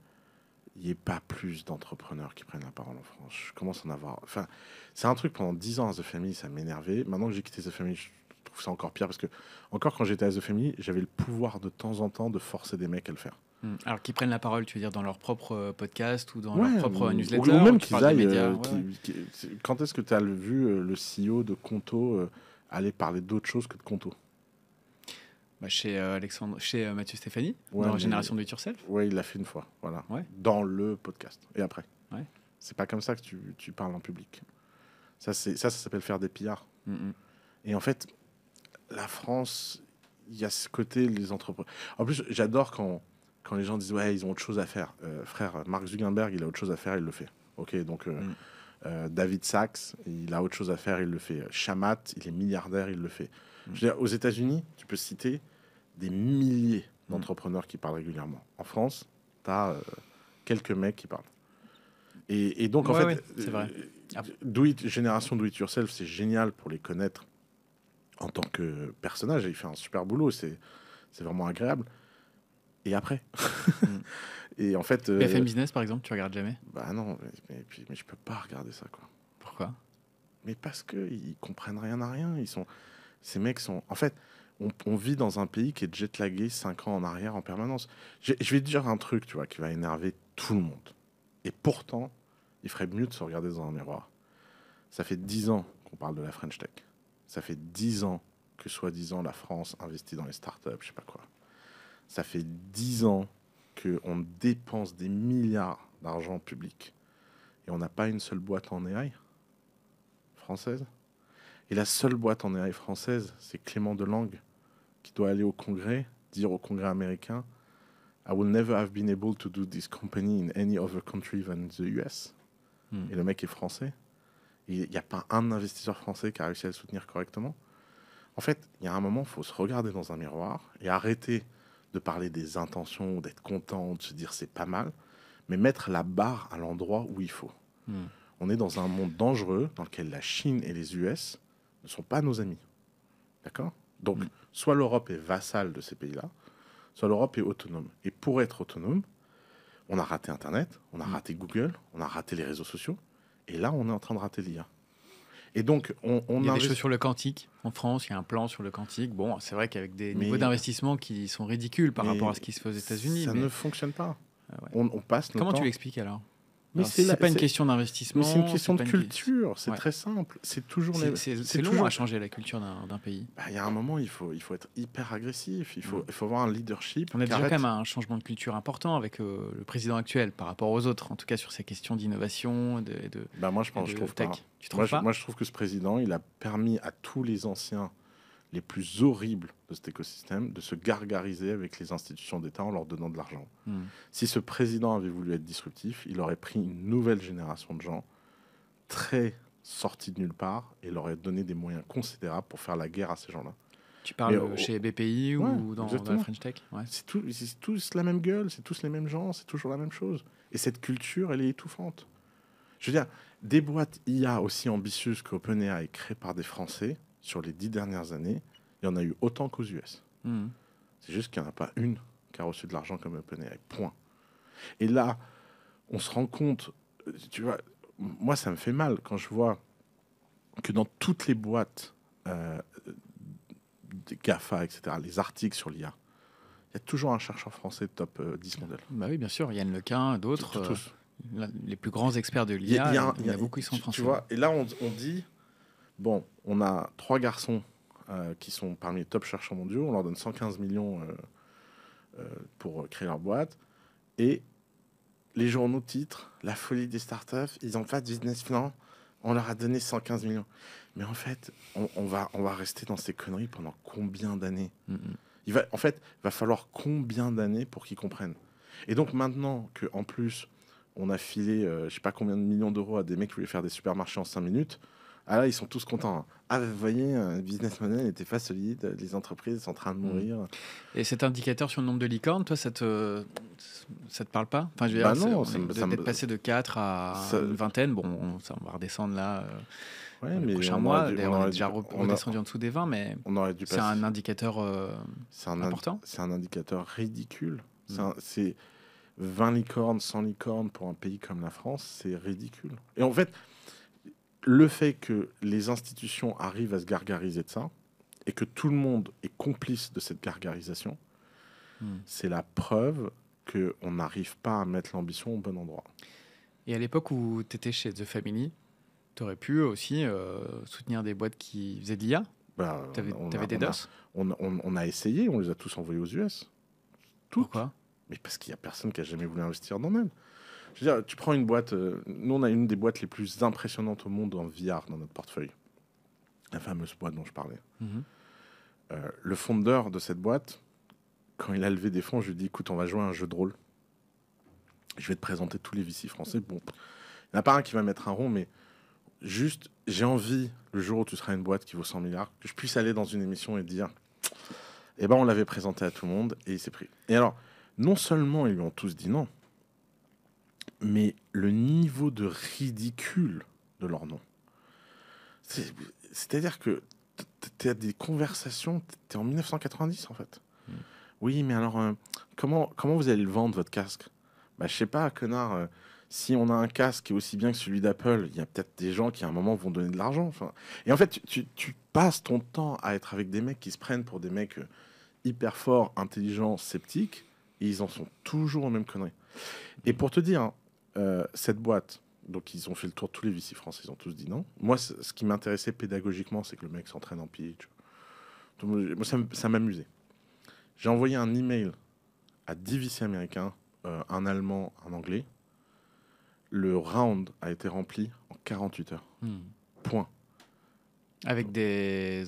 il n'y ait pas plus d'entrepreneurs qui prennent la parole en France. Je commence en avoir. Enfin, c'est un truc pendant 10 ans, à The Family, ça m'énervait. Maintenant que j'ai quitté The Family, je trouve ça encore pire parce que, encore quand j'étais à The Family, j'avais le pouvoir de temps en temps de forcer des mecs à le faire. Hmm. Alors qu'ils prennent la parole, tu veux dire, dans leur propre euh, podcast ou dans leur propre euh, newsletter Ou même qu'ils aillent. Euh, quand est-ce que tu as vu le CEO de Conto aller parler d'autre chose que de Conto bah, chez Alexandre, chez Mathieu Stéphanie, dans dans Génération de It Yourself. Oui, il l'a fait une fois, voilà. Dans le podcast. Et après. C'est pas comme ça que tu, parles en public. Ça, ça, ça s'appelle faire des pillards. Mm, mm. Et en fait, la France, il y a ce côté, les entreprises. En plus, j'adore quand quand les gens disent ouais ils ont autre chose à faire, euh, frère Mark Zuckerberg il a autre chose à faire, il le fait. Ok donc euh, mm. euh, David Sachs il a autre chose à faire, il le fait. Shamat il est milliardaire, il le fait. Mm. Je veux dire, aux États-Unis tu peux citer des milliers d'entrepreneurs qui parlent régulièrement. En France tu as quelques mecs qui parlent. Et, donc en fait génération do it yourself c'est génial pour les connaître en tant que personnage. Il fait un super boulot, c'est c'est vraiment agréable et après. Mm. et en fait. Euh, Business, par exemple, tu regardes jamais Bah non, mais, je mais, je peux pas regarder ça, quoi. Pourquoi Mais parce qu'ils comprennent rien à rien. Ils sont, ces mecs sont. En fait, on, vit dans un pays qui est jetlagué 5 ans en arrière en permanence. Je, vais te dire un truc, tu vois, qui va énerver tout le monde. Et pourtant, il ferait mieux de se regarder dans un miroir. Ça fait 10 ans qu'on parle de la French Tech. Ça fait 10 ans que soi-disant la France investit dans les startups, je sais pas quoi. Ça fait dix ans qu'on dépense des milliards d'argent public et on n'a pas une seule boîte en AI française. Et la seule boîte en AI française, c'est Clément Delangue qui doit aller au Congrès, dire au Congrès américain I will never have been able to do this company in any other country than the US. Hmm. Et le mec est français. Il n'y a pas un investisseur français qui a réussi à le soutenir correctement. En fait, il y a un moment, il faut se regarder dans un miroir et arrêter de parler des intentions, d'être content, de se dire c'est pas mal, mais mettre la barre à l'endroit où il faut. Hmm. On est dans un monde dangereux dans lequel la Chine et les US ne sont pas nos amis. D'accord Donc, hmm. soit l'Europe est vassale de ces pays-là, soit l'Europe est autonome. Et pour être autonome, on a raté Internet, on a hmm. raté Google, on a raté les réseaux sociaux, et là, on est en train de rater l'IA. Et donc, on, on il y a des choses sur le quantique. En France, il y a un plan sur le quantique. Bon, c'est vrai qu'avec des niveaux d'investissement qui sont ridicules par rapport à ce qui se fait aux États-Unis. Ça ne fonctionne pas. Ah on, passe. Comment tu l'expliques alors mais c'est pas une question d'investissement. C'est une question de culture. C'est très simple. C'est toujours C'est toujours... à changer la culture d'un pays. Bah, il y a un moment, il faut, il faut être hyper agressif. Il faut, mm. il faut avoir un leadership. On a déjà quand même un changement de culture important avec euh, le président actuel par rapport aux autres, en tout cas sur ces questions d'innovation. De, de, bah, moi, je pense, je trouve moi, je trouve que ce président, il a permis à tous les anciens les plus horribles de cet écosystème, de se gargariser avec les institutions d'État en leur donnant de l'argent. Hmm. Si ce président avait voulu être disruptif, il aurait pris une nouvelle génération de gens très sortis de nulle part et leur aurait donné des moyens considérables pour faire la guerre à ces gens-là. Tu parles oh, chez BPI ou dans, la French Tech C'est tous la même gueule, c'est tous les mêmes gens, c'est toujours la même chose. Et cette culture, elle est étouffante. Je veux dire, des boîtes IA aussi ambitieuses qu'OpenAI créées par des Français, sur les dix dernières années, il y en a eu autant qu'aux US. Hmm. C'est juste qu'il n'y en a pas une qui a reçu de l'argent comme OpenAI. Point. Et là, on se rend compte, euh, tu vois, moi, ça me fait mal quand je vois que dans toutes les boîtes euh, des GAFA, etc., les articles sur l'IA, il y a toujours un chercheur français top 10 euh, mondial. Bah oui, bien sûr, Yann Lequin, d'autres, les plus grands experts de l'IA, il y, en a, beaucoup qui sont français. Tu vois, et là, on, on dit, Bon, on a trois garçons euh, qui sont parmi les top chercheurs mondiaux. On leur donne 115 millions euh, euh, pour créer leur boîte. Et les journaux titrent La folie des startups. Ils n'ont pas de business plan. On leur a donné 115 millions. Mais en fait, on, va, rester dans ces conneries pendant combien d'années En fait, mm, mm. Il va, en fait, va falloir combien d'années pour qu'ils comprennent. Et donc maintenant que en plus on a filé, je sais pas combien de millions d'euros à des mecs qui voulaient faire des supermarchés en 5 minutes, ah là, ils sont tous contents. Hein. Ah, vous voyez, le euh, business model n'était pas solide, les entreprises sont en train de mm. mourir. Et cet indicateur sur le nombre de licornes, toi, ça te, ça te parle pas Enfin, je veux bah non, ça passé de 4 à une vingtaine, bon, on, ça, va redescendre là. Euh, ouais, mais prochains mois, on, est déjà redescendu en dessous des 20, mais c'est un indicateur euh, C'est important. C'est un indicateur ridicule. Mm. C'est 20 licornes, 100 licornes pour un pays comme la France, c'est ridicule. Et en fait, le fait que les institutions arrivent à se gargariser de ça et que tout le monde est complice de cette gargarisation, hmm. c'est la preuve qu'on n'arrive pas à mettre l'ambition au bon endroit. Et à l'époque où tu étais chez The Family, tu aurais pu aussi euh, soutenir des boîtes qui faisaient de l'IA bah, Tu avais, des DOS on, a essayé, on les a tous envoyés aux US. Toutes. Pourquoi Mais parce qu'il n'y a personne qui a jamais voulu investir dans elles tu prends une boîte. Euh, nous, on a une des boîtes les plus impressionnantes au monde en VR dans notre portefeuille. La fameuse boîte dont je parlais. Mhm. Euh, le fondeur de cette boîte, quand il a levé des fonds, je lui ai dit écoute, on va jouer un jeu de rôle. Je vais te présenter tous les VC français. Bon, il n'y en a pas un qui va mettre un rond, mais juste, j'ai envie, le jour où tu seras une boîte qui vaut 100 milliards, que je puisse aller dans une émission et dire eh ben, on l'avait présenté à tout le monde et il s'est pris. Et alors, non seulement ils lui ont tous dit non, mais le niveau de ridicule de leur nom. C'est-à-dire que tu as des conversations, tu es en 1990 en fait. Hmm. Oui, mais alors, euh, comment, comment vous allez le vendre, votre casque Bah, je sais pas, connard. Euh, si on a un casque est aussi bien que celui d'Apple, il y a peut-être des gens qui à un moment vont donner de l'argent. et en fait, tu, passes ton temps à être avec des mecs qui se prennent pour des mecs euh, hyper forts, intelligents, sceptiques, et ils en sont toujours aux même connerie. Et pour te dire, hein, euh, cette boîte, donc ils ont fait le tour de tous les VC français, ils ont tous dit non. Moi, ce qui m'intéressait pédagogiquement, c'est que le mec s'entraîne en pitch. Moi, ça m'amusait. J'ai envoyé un email à 10 VC américains, euh, un allemand, un anglais. Le round a été rempli en 48 heures. Hmm. Point. Avec des,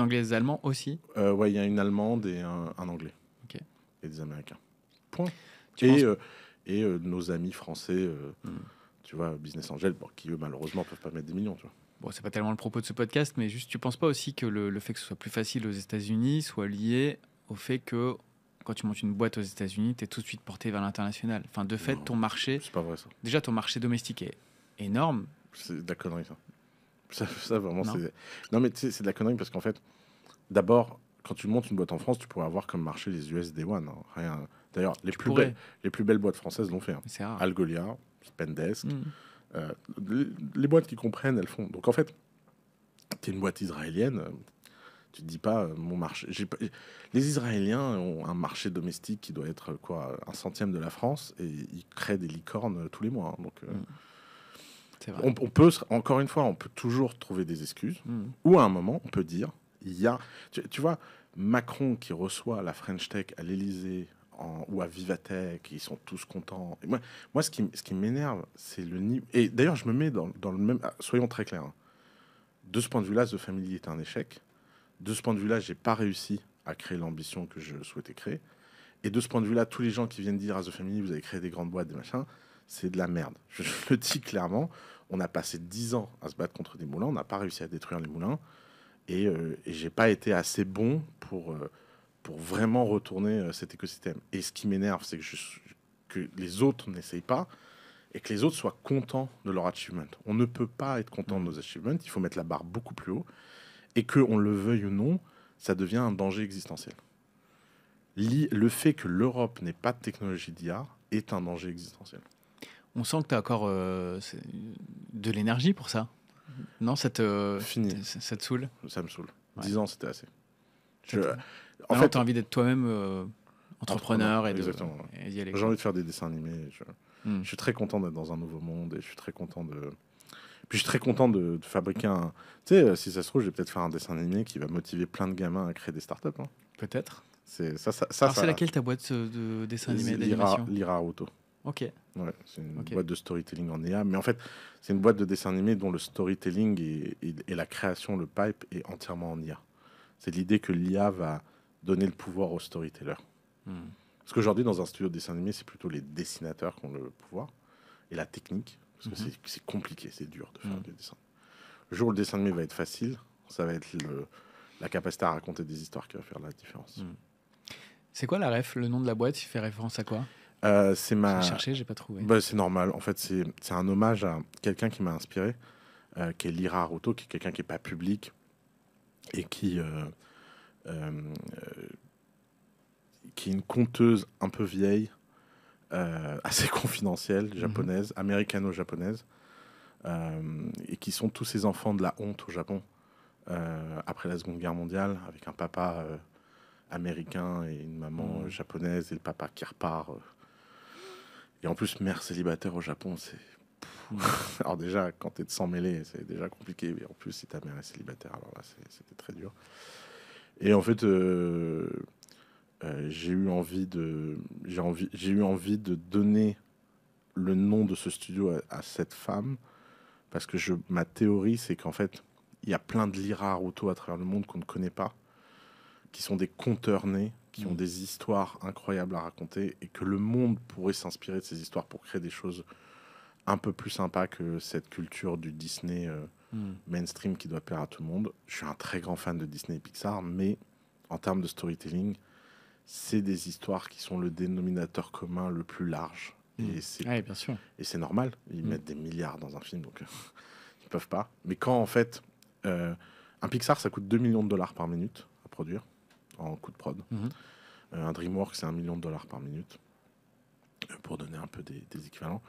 Anglais et des Allemands aussi euh, Ouais, il y a une Allemande et un, Anglais. Et des Américains. Point. et euh, et euh, nos amis français, euh, mm. tu vois, Business Angel, qui eux, malheureusement, peuvent pas mettre des millions, tu vois. Bon, c'est pas tellement le propos de ce podcast, mais juste, tu penses pas aussi que le, fait que ce soit plus facile aux États-Unis soit lié au fait que quand tu montes une boîte aux États-Unis, tu es tout de suite porté vers l'international. Enfin, de fait, ton marché. C'est pas vrai ça. Déjà, ton marché domestique est énorme. C'est de la connerie ça. Ça, vraiment, c'est. Non, mais tu sais, c'est de la connerie parce qu'en fait, d'abord, quand tu montes une boîte en France, tu pourrais avoir comme marché les US Day One. Hein. Rien D'ailleurs, les, plus belles, boîtes françaises l'ont fait. Hein. Algolia, Spendesk. Hmm. Euh, les, boîtes qui comprennent, elles font. Donc en fait, tu es une boîte israélienne, euh, tu te dis pas euh, mon marché. Les Israéliens ont un marché domestique qui doit être quoi un centième de la France et ils créent des licornes tous les mois. Hein. donc hmm. On, peut encore une fois, on peut toujours trouver des excuses hmm. ou à un moment on peut dire il y a tu, vois Macron qui reçoit la French Tech à l'Élysée ou à Vivatech, ils sont tous contents. moi, moi, ce qui, ce qui m'énerve, c'est le niveau. Et d'ailleurs, je me mets dans, dans le même. Ah, soyons très clairs. Hein. De ce point de vue-là, The Family est un échec. De ce point de vue-là, j'ai pas réussi à créer l'ambition que je souhaitais créer. Et de ce point de vue-là, tous les gens qui viennent dire à The Family, vous avez créé des grandes boîtes, des machins, c'est de la merde. Je, le dis clairement. On a passé dix ans à se battre contre des moulins. On n'a pas réussi à détruire les moulins. Et, euh, et j'ai pas été assez bon pour. Euh, pour vraiment retourner euh, cet écosystème. Et ce qui m'énerve, c'est que, que les autres n'essayent pas et que les autres soient contents de leur achievement. On ne peut pas être content de mm. nos achievements, il faut mettre la barre beaucoup plus haut, et que on le veuille ou non, ça devient un danger existentiel. Le fait que l'Europe n'ait pas de technologie d'IA est un danger existentiel. On sent que tu as encore euh, de l'énergie pour ça. Non, ça te, euh, Fini. ça saoule Ça me saoule. Dix ans, c'était assez. Je, en fait, tu as envie d'être toi-même euh, entrepreneur, et Exactement. J'ai envie de faire des dessins animés. Hmm. Je, suis très content d'être dans un nouveau monde et je suis très content de. Puis je suis très content de, fabriquer un. Tu sais, euh, si ça se trouve, je vais peut-être faire un dessin animé qui va motiver plein de gamins à créer des startups. Hein. Peut-être. C'est ça, c'est laquelle ta boîte euh, de dessin animé d'animation Lira Auto. Ok. Ouais, c'est une boîte de storytelling en IA. Mais en fait, c'est une boîte de dessin animé dont le storytelling et, et la création, le pipe, est entièrement en IA. C'est l'idée que l'IA va donner le pouvoir aux storytellers. Hmm. Parce qu'aujourd'hui, dans un studio de dessin animé, c'est plutôt les dessinateurs qui ont le pouvoir et la technique, parce que hmm. c'est compliqué, c'est dur de faire hmm. des dessins. Le jour où le dessin animé va être facile, ça va être la capacité à raconter des histoires qui va faire la différence. C'est quoi la ref Le nom de la boîte, il fait référence à quoi euh, C'est ma. J'ai j'ai pas trouvé. Bah, c'est normal. En fait, c'est un hommage à quelqu'un qui m'a inspiré, euh, qui est Lira Aruto, qui est quelqu'un qui est pas public et qui euh, euh, qui est une conteuse un peu vieille, euh, assez confidentielle, mhm. japonaise, américano-japonaise, euh, et qui sont tous ces enfants de la honte au Japon après la Seconde Guerre mondiale, avec un papa américain et une maman mhm. japonaise et le papa qui repart. Et en plus, mère célibataire au Japon, c'est. alors, déjà, quand t'es de s'en mêler, c'est déjà compliqué. Mais en plus, si ta mère est célibataire, alors là, c'était très dur. Et en fait, euh, euh, j'ai eu envie de, j'ai envie, j'ai eu envie de donner le nom de ce studio à, cette femme parce que je, ma théorie, c'est qu'en fait, il y a plein de Lira auto à travers le monde qu'on ne connaît pas, qui sont des conteurs nés, qui ont mm. des histoires incroyables à raconter et que le monde pourrait s'inspirer de ces histoires pour créer des choses un peu plus sympas que cette culture du Disney. Euh, Hmm. mainstream qui doit plaire à tout le monde. Je suis un très grand fan de Disney et Pixar, mais en termes de storytelling, c'est des histoires qui sont le dénominateur commun le plus large. Et hmm. c'est normal. Ils hmm. mettent des milliards dans un film, donc ils peuvent pas. Mais quand en fait, euh, un Pixar, ça coûte 2 millions de dollars par minute à produire en coût de prod. Euh, un DreamWorks, c'est 1 million de dollars par minute pour donner un peu des équivalents.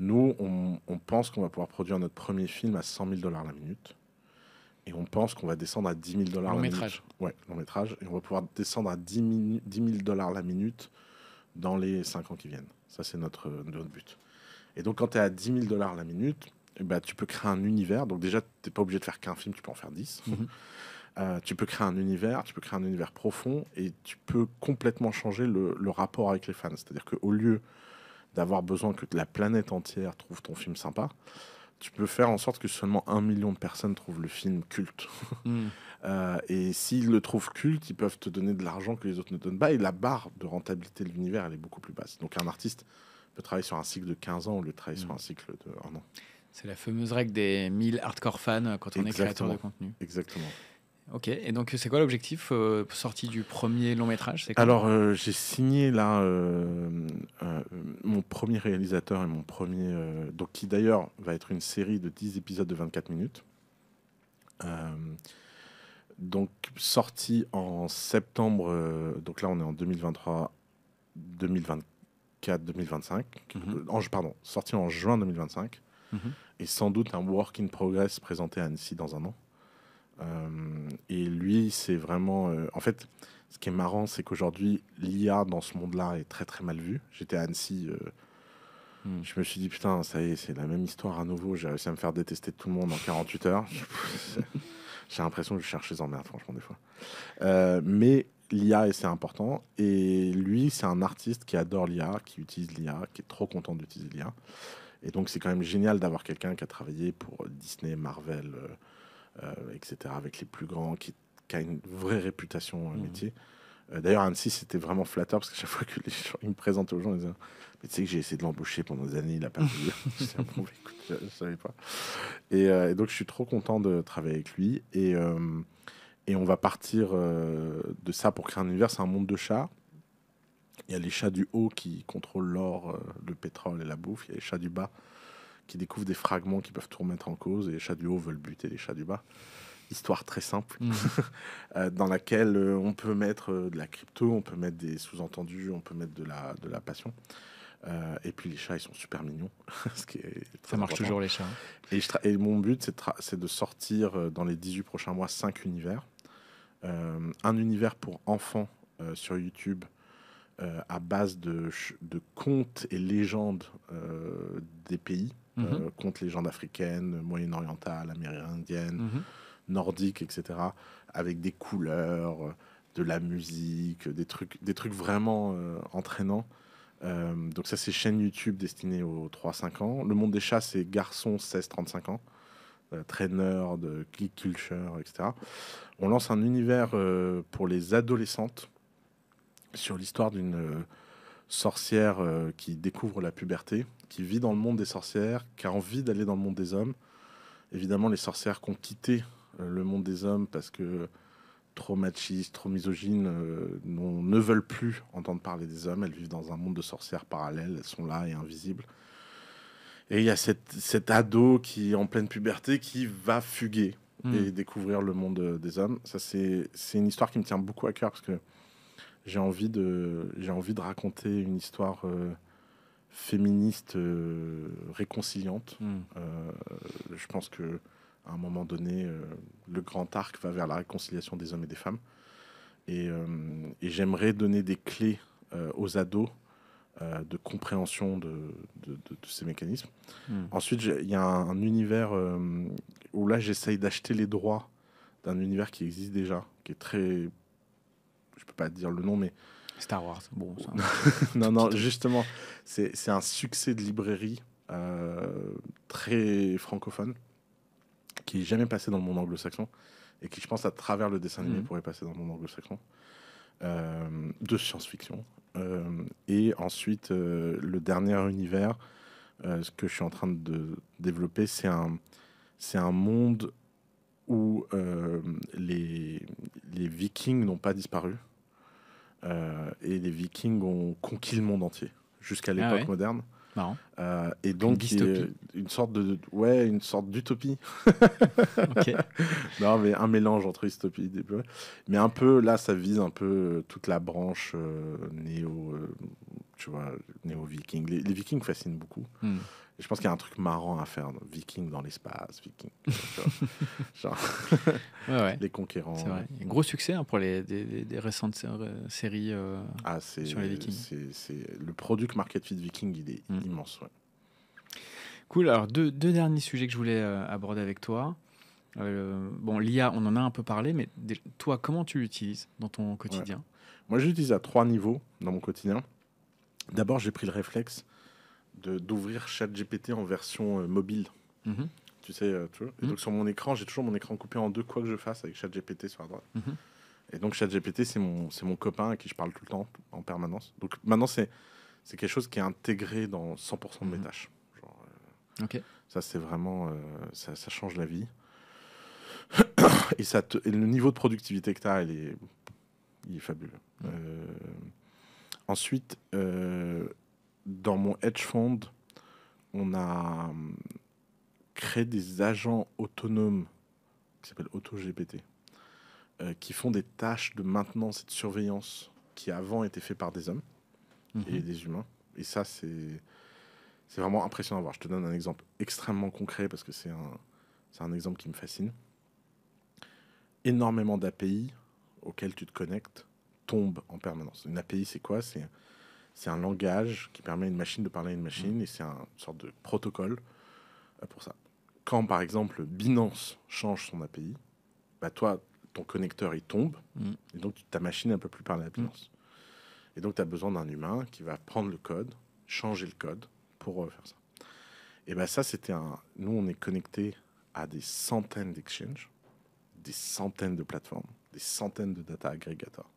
Nous, on, pense qu'on va pouvoir produire notre premier film à 100 000 dollars la minute. Et on pense qu'on va descendre à 10 000 dollars la métrage. Ouais, long métrage. Et on va pouvoir descendre à 10 000 dollars la minute dans les 5 ans qui viennent. Ça, c'est notre, but. Et donc, quand tu es à 10 000 dollars la minute, eh ben, tu peux créer un univers. Donc, déjà, tu n'es pas obligé de faire qu'un film, tu peux en faire 10. Mhm. Euh, tu peux créer un univers, tu peux créer un univers profond et tu peux complètement changer le, le rapport avec les fans. C'est-à-dire qu'au lieu d'avoir besoin que la planète entière trouve ton film sympa, tu peux faire en sorte que seulement un million de personnes trouvent le film culte. Hmm. Euh, et s'ils le trouvent culte, ils peuvent te donner de l'argent que les autres ne donnent pas. Et la barre de rentabilité de l'univers, elle est beaucoup plus basse. Donc un artiste peut travailler sur un cycle de 15 ans au lieu de travailler hmm. sur un cycle de 1 an. C'est la fameuse règle des 1000 hardcore fans euh, quand on est créateur de contenu. Exactement. Ok, et donc c'est quoi l'objectif euh, sorti du premier long métrage Alors euh, j'ai signé là euh, mon premier réalisateur et mon premier, donc qui d'ailleurs va être une série de 10 épisodes de 24 minutes. donc sorti en septembre, donc là on est en 2023, 2024, 2025, pardon, sorti en juin 2025, mhm. et sans doute un work in progress présenté à Annecy dans un an. Euh, et lui, c'est vraiment. Euh, en fait, ce qui est marrant, c'est qu'aujourd'hui, l'IA dans ce monde-là est très très mal vue. J'étais à Annecy. Euh, hmm. Je me suis dit, putain, ça y est, c'est la même histoire à nouveau. J'ai réussi à me faire détester de tout le monde en 48 heures. J'ai l'impression que je cherche les emmerdes, franchement, des fois. mais l'IA, c'est important. Et lui, c'est un artiste qui adore l'IA, qui utilise l'IA, qui est trop content d'utiliser l'IA. Et donc, c'est quand même génial d'avoir quelqu'un qui a travaillé pour Disney, Marvel, euh, etc., avec les plus grands, qui, a une vraie réputation euh, mmh. métier. Euh, d'ailleurs, Annecy, c'était vraiment flatteur parce que chaque fois que les gens, me présente aux gens, ils me Mais tu sais que j'ai essayé de l'embaucher pendant des années, il n'a pas voulu. bon, bah, écoute, je, ne savais pas. Et, donc, je suis trop content de travailler avec lui. Et, et on va partir de ça pour créer un univers c'est un monde de chats. Il y a les chats du haut qui contrôlent l'or, le pétrole et la bouffe. Il y a les chats du bas qui découvrent des fragments qui peuvent tout remettre en cause et les chats du haut veulent buter les chats du bas. Histoire très simple, mhm. euh, dans laquelle euh, on peut mettre euh, de la crypto, on peut mettre des sous-entendus, on peut mettre de la, de la passion. et puis les chats, ils sont super mignons. ça marche toujours les chats. Hein. Et, mon but, c'est de, sortir dans les 18 prochains mois 5 univers. un univers pour enfants sur YouTube à base de, de contes et légendes des pays mm légendes euh, contre les gens africaines, moyen orientale Amérindienne, mhm. nordique etc. Avec des couleurs, euh, de la musique, des trucs, des trucs vraiment euh, entraînants. donc ça, c'est chaîne YouTube destinée aux 3-5 ans. Le monde des chats, c'est garçons 16-35 ans traîneur, de geek culture, etc. On lance un univers pour les adolescentes sur l'histoire d'une sorcière qui découvre la puberté qui vit dans le monde des sorcières, qui a envie d'aller dans le monde des hommes. Évidemment, les sorcières qui ont quitté euh, le monde des hommes parce que trop machistes, trop misogynes, euh, ne veulent plus entendre parler des hommes. Elles vivent dans un monde de sorcières parallèles, elles sont là et invisibles. Et il y a cet ado qui est en pleine puberté qui va fuguer hmm. et découvrir le monde euh, des hommes. Ça, c'est une histoire qui me tient beaucoup à cœur parce que j'ai envie, de, envie de raconter une histoire féministe euh, réconciliante. Hmm. Euh, je pense que à un moment donné, euh, le grand arc va vers la réconciliation des hommes et des femmes. Et, j'aimerais donner des clés aux ados de compréhension de, tous ces mécanismes. Hmm. Ensuite, il y a un, univers où là, j'essaye d'acheter les droits d'un univers qui existe déjà, qui est très. Je ne peux pas dire le nom, mais Star Wars, bon. Ça... non, non, justement, c'est un succès de librairie euh, très francophone qui n'est jamais passé dans le monde anglo-saxon et qui, je pense, à travers le dessin animé, mm. pourrait passer dans le monde anglo-saxon. Euh, de science-fiction. Euh, et ensuite, le dernier univers, ce que je suis en train de développer, c'est un, un monde où les vikings n'ont pas disparu euh, et les Vikings ont conquis le monde entier jusqu'à ah l'époque moderne. Euh, et donc une, une, sorte de ouais une sorte d'utopie. Non mais un mélange entre utopie et mais un peu là ça vise un peu euh, toute la branche néo tu vois néo viking. Les, Vikings fascinent beaucoup. Hmm je pense qu'il y a un truc marrant à faire, viking dans l'espace, viking. genre, ouais, les conquérants. C'est vrai. Gros succès hein, pour les des, récentes séries euh, ah, sur les vikings. C'est, le product market fit viking, il est mm. immense. Ouais. Cool. Alors deux, derniers sujets que je voulais euh, aborder avec toi. Euh, bon, l'IA, on en a un peu parlé, mais toi, comment tu l'utilises dans ton quotidien Moi, j'utilise à trois niveaux dans mon quotidien. D'abord, j'ai pris le réflexe d'ouvrir ChatGPT en version euh, mobile. Mhm. Tu sais, euh, tu mhm. donc sur mon écran, j'ai toujours mon écran coupé en deux, quoi que je fasse avec ChatGPT sur la droite. Mhm. Et donc ChatGPT, c'est mon, c'est mon copain à qui je parle tout le temps, en permanence. Donc maintenant, c'est, c'est quelque chose qui est intégré dans 100% de mes tâches. Euh, ça, c'est vraiment, ça, change la vie. et, ça le niveau de productivité que tu as, il est, il est fabuleux. ensuite, dans mon hedge fund, on a hum, créé des agents autonomes qui s'appellent AutoGPT, euh, qui font des tâches de maintenance et de surveillance qui avant étaient faites par des hommes mhm. et des humains. Et ça, c'est c'est vraiment impressionnant à voir. Je te donne un exemple extrêmement concret parce que c'est un, c'est un exemple qui me fascine. Énormément d'API auxquelles tu te connectes tombent en permanence. Une API, c'est quoi C'est c'est un langage qui permet à une machine de parler à une machine mm. et c'est une sorte de protocole euh, pour ça. Quand par exemple Binance change son API, bah toi, ton connecteur il tombe mm. et donc ta machine ne peut plus parler à Binance. Mm. Et donc tu as besoin d'un humain qui va prendre le code, changer le code pour euh, faire ça. Et bien bah, ça, c'était un. Nous, on est connecté à des centaines d'exchanges, des centaines de plateformes, des centaines de data aggregators.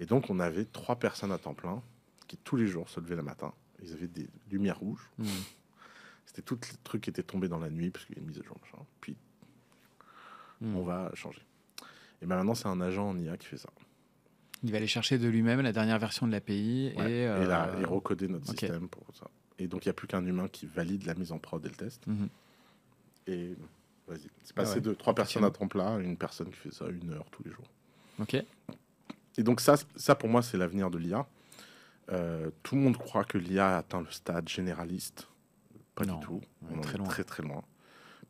Et donc, on avait trois personnes à temps plein qui tous les jours se lever le matin. Ils avaient des lumières rouges. Mmh. C'était tout le truc qui était tombé dans la nuit parce qu'il y a une mise à jour. Puis mmh. on va changer. Et ben maintenant, c'est un agent en IA qui fait ça. Il va aller chercher de lui-même la dernière version de l'API et, euh... recoder notre système pour ça. Et donc, il n'y a plus qu'un humain qui valide la mise en prod et le test. Mmh. Et vas-y, c'est passé ah de trois personnes à temps plat à une personne qui fait ça une heure tous les jours. Ok. Et donc ça, ça pour moi, c'est l'avenir de l'IA. Euh, tout le monde croit que l'IA atteint le stade généraliste. Pas du tout. On très, est très très loin.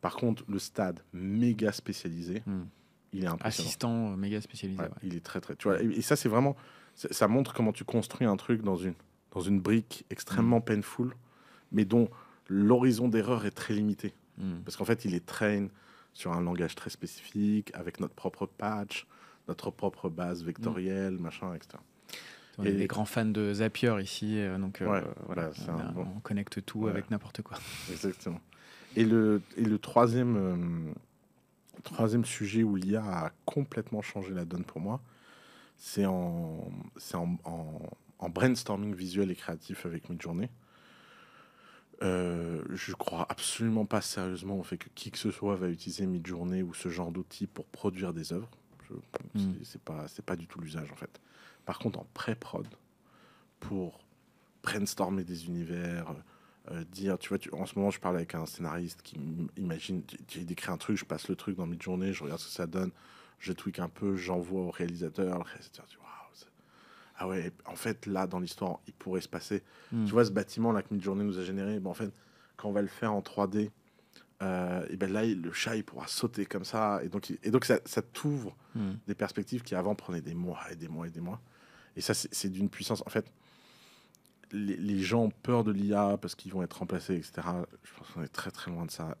Par contre, le stade méga spécialisé, hmm. il est Assistant euh, méga spécialisé. Il est très très. Tu vois, et, ça c'est vraiment, ça montre comment tu construis un truc dans une dans une brique extrêmement hmm. painful, mais dont l'horizon d'erreur est très limité. Hmm. Parce qu'en fait, il est train sur un langage très spécifique, avec notre propre patch, notre propre base vectorielle, machin, etc. On est des grands fans de Zapier ici, euh, donc euh, voilà, bah, on, connecte tout avec n'importe quoi. Exactement. Et le, et le troisième, euh, troisième sujet où l'IA a complètement changé la donne pour moi, c'est en, en, en, en, brainstorming visuel et créatif avec Midjourney. Euh, je crois absolument pas sérieusement au fait que qui que ce soit va utiliser Midjourney ou ce genre d'outils pour produire des œuvres. Hmm. Ce C'est pas, pas du tout l'usage en fait. Par contre, en pré-prod, pour brainstormer des univers, euh, euh, dire, tu vois, tu, en ce moment, je parle avec un scénariste qui imagine, qui décrit un truc, je passe le truc dans mid-journée, je regarde ce que ça donne, je tweak un peu, j'envoie au réalisateur, le réalisateur dit, waouh, ah ouais, en fait, là, dans l'histoire, il pourrait se passer. Hmm. Tu vois, ce bâtiment-là que mid-journée nous a généré, ben, en fait, quand on va le faire en 3D, euh, et ben là, le chat, il pourra sauter comme ça, et donc, et donc ça, t'ouvre hmm. des perspectives qui avant prenaient des mois et des mois et des mois. Et ça, c'est d'une puissance. En fait, les, gens ont peur de l'IA parce qu'ils vont être remplacés, etc. Je pense qu'on est très très loin de ça.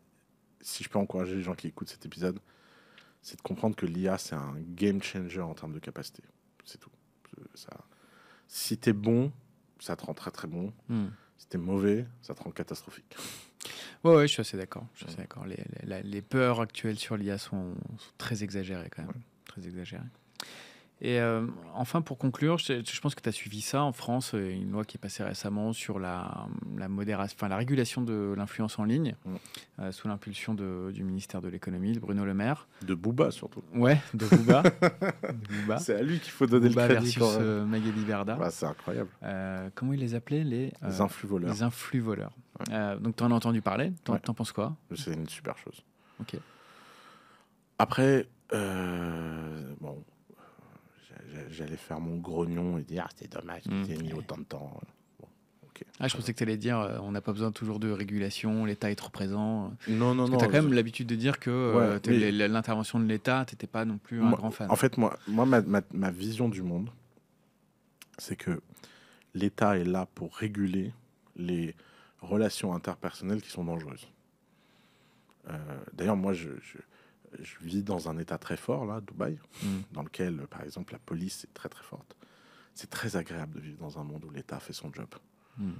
Si je peux encourager les gens qui écoutent cet épisode, c'est de comprendre que l'IA, c'est un game changer en termes de capacité. C'est tout. Euh, ça... Si t'es bon, ça te rend très très bon. Hmm. Si t'es mauvais, ça te rend catastrophique. Oui, ouais je suis assez d'accord. Je d'accord. Les, peurs actuelles sur l'IA sont, très exagérées quand même. Très exagérées. Et euh, enfin, pour conclure, je, pense que tu as suivi ça en France, euh, une loi qui est passée récemment sur la, la modération, enfin, la régulation de l'influence en ligne, mm. euh, sous l'impulsion du ministère de l'économie, de Bruno Le Maire. De Bouba, surtout. Ouais, de Booba. C'est à lui qu'il faut donner le crédit. versus Magali Verda. Bah, c'est incroyable. comment il les appelait les, les influx-voleurs. Les influx-voleurs. donc, tu en as entendu parler. T'en en penses quoi C'est une super chose. Ok. Après, bon j'allais faire mon grognon et dire ah, c'est dommage mmh. mis autant de temps. Ah, je pensais que tu allais dire euh, on n'a pas besoin toujours de régulation, l'État est trop présent. Non, non, non. Tu as quand même l'habitude de dire que euh, l'intervention de l'État, tu n'étais pas non plus un grand fan. En fait, moi, moi ma, ma, vision du monde, c'est que l'État est là pour réguler les relations interpersonnelles qui sont dangereuses. Euh, d'ailleurs, moi, je je vis dans un état très fort, là, Dubaï, mm. dans lequel, par exemple, la police est très très forte. C'est très agréable de vivre dans un monde où l'État fait son job. Mm.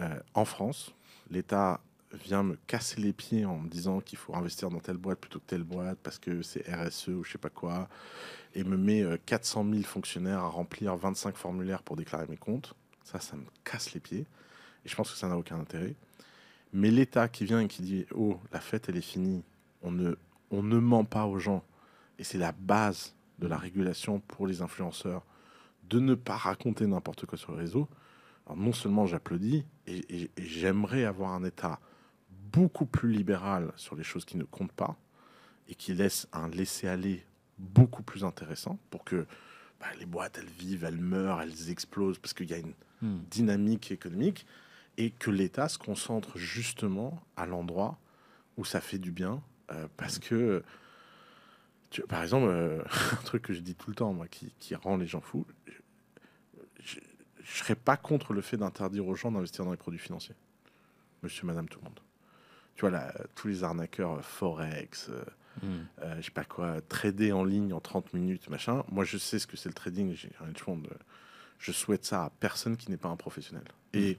Euh, en France, l'État vient me casser les pieds en me disant qu'il faut investir dans telle boîte plutôt que telle boîte parce que c'est RSE ou je sais pas quoi, et me met 400 euh, 000 fonctionnaires à remplir 25 formulaires pour déclarer mes comptes. Ça, ça me casse les pieds. Et je pense que ça n'a aucun intérêt. Mais l'État qui vient et qui dit Oh, la fête, elle est finie. On ne on ne ment pas aux gens. Et c'est la base de la régulation pour les influenceurs, de ne pas raconter n'importe quoi sur le réseau. Alors non seulement j'applaudis, et, j'aimerais avoir un État beaucoup plus libéral sur les choses qui ne comptent pas, et qui laisse un laisser-aller beaucoup plus intéressant pour que bah, les boîtes, elles vivent, elles meurent, elles explosent, parce qu'il y a une hmm. dynamique économique, et que l'État se concentre justement à l'endroit où ça fait du bien, euh, parce que, tu, par exemple, euh, un truc que je dis tout le temps, moi, qui, qui rend les gens fous, je ne serais pas contre le fait d'interdire aux gens d'investir dans les produits financiers. Monsieur, madame, tout le monde. Tu vois, là, tous les arnaqueurs euh, Forex, je hmm. Euh, je sais pas quoi, trader en ligne en 30 minutes, machin. Moi, je sais ce que c'est le trading. J'ai, je souhaite ça à personne qui n'est pas un professionnel. Et hmm.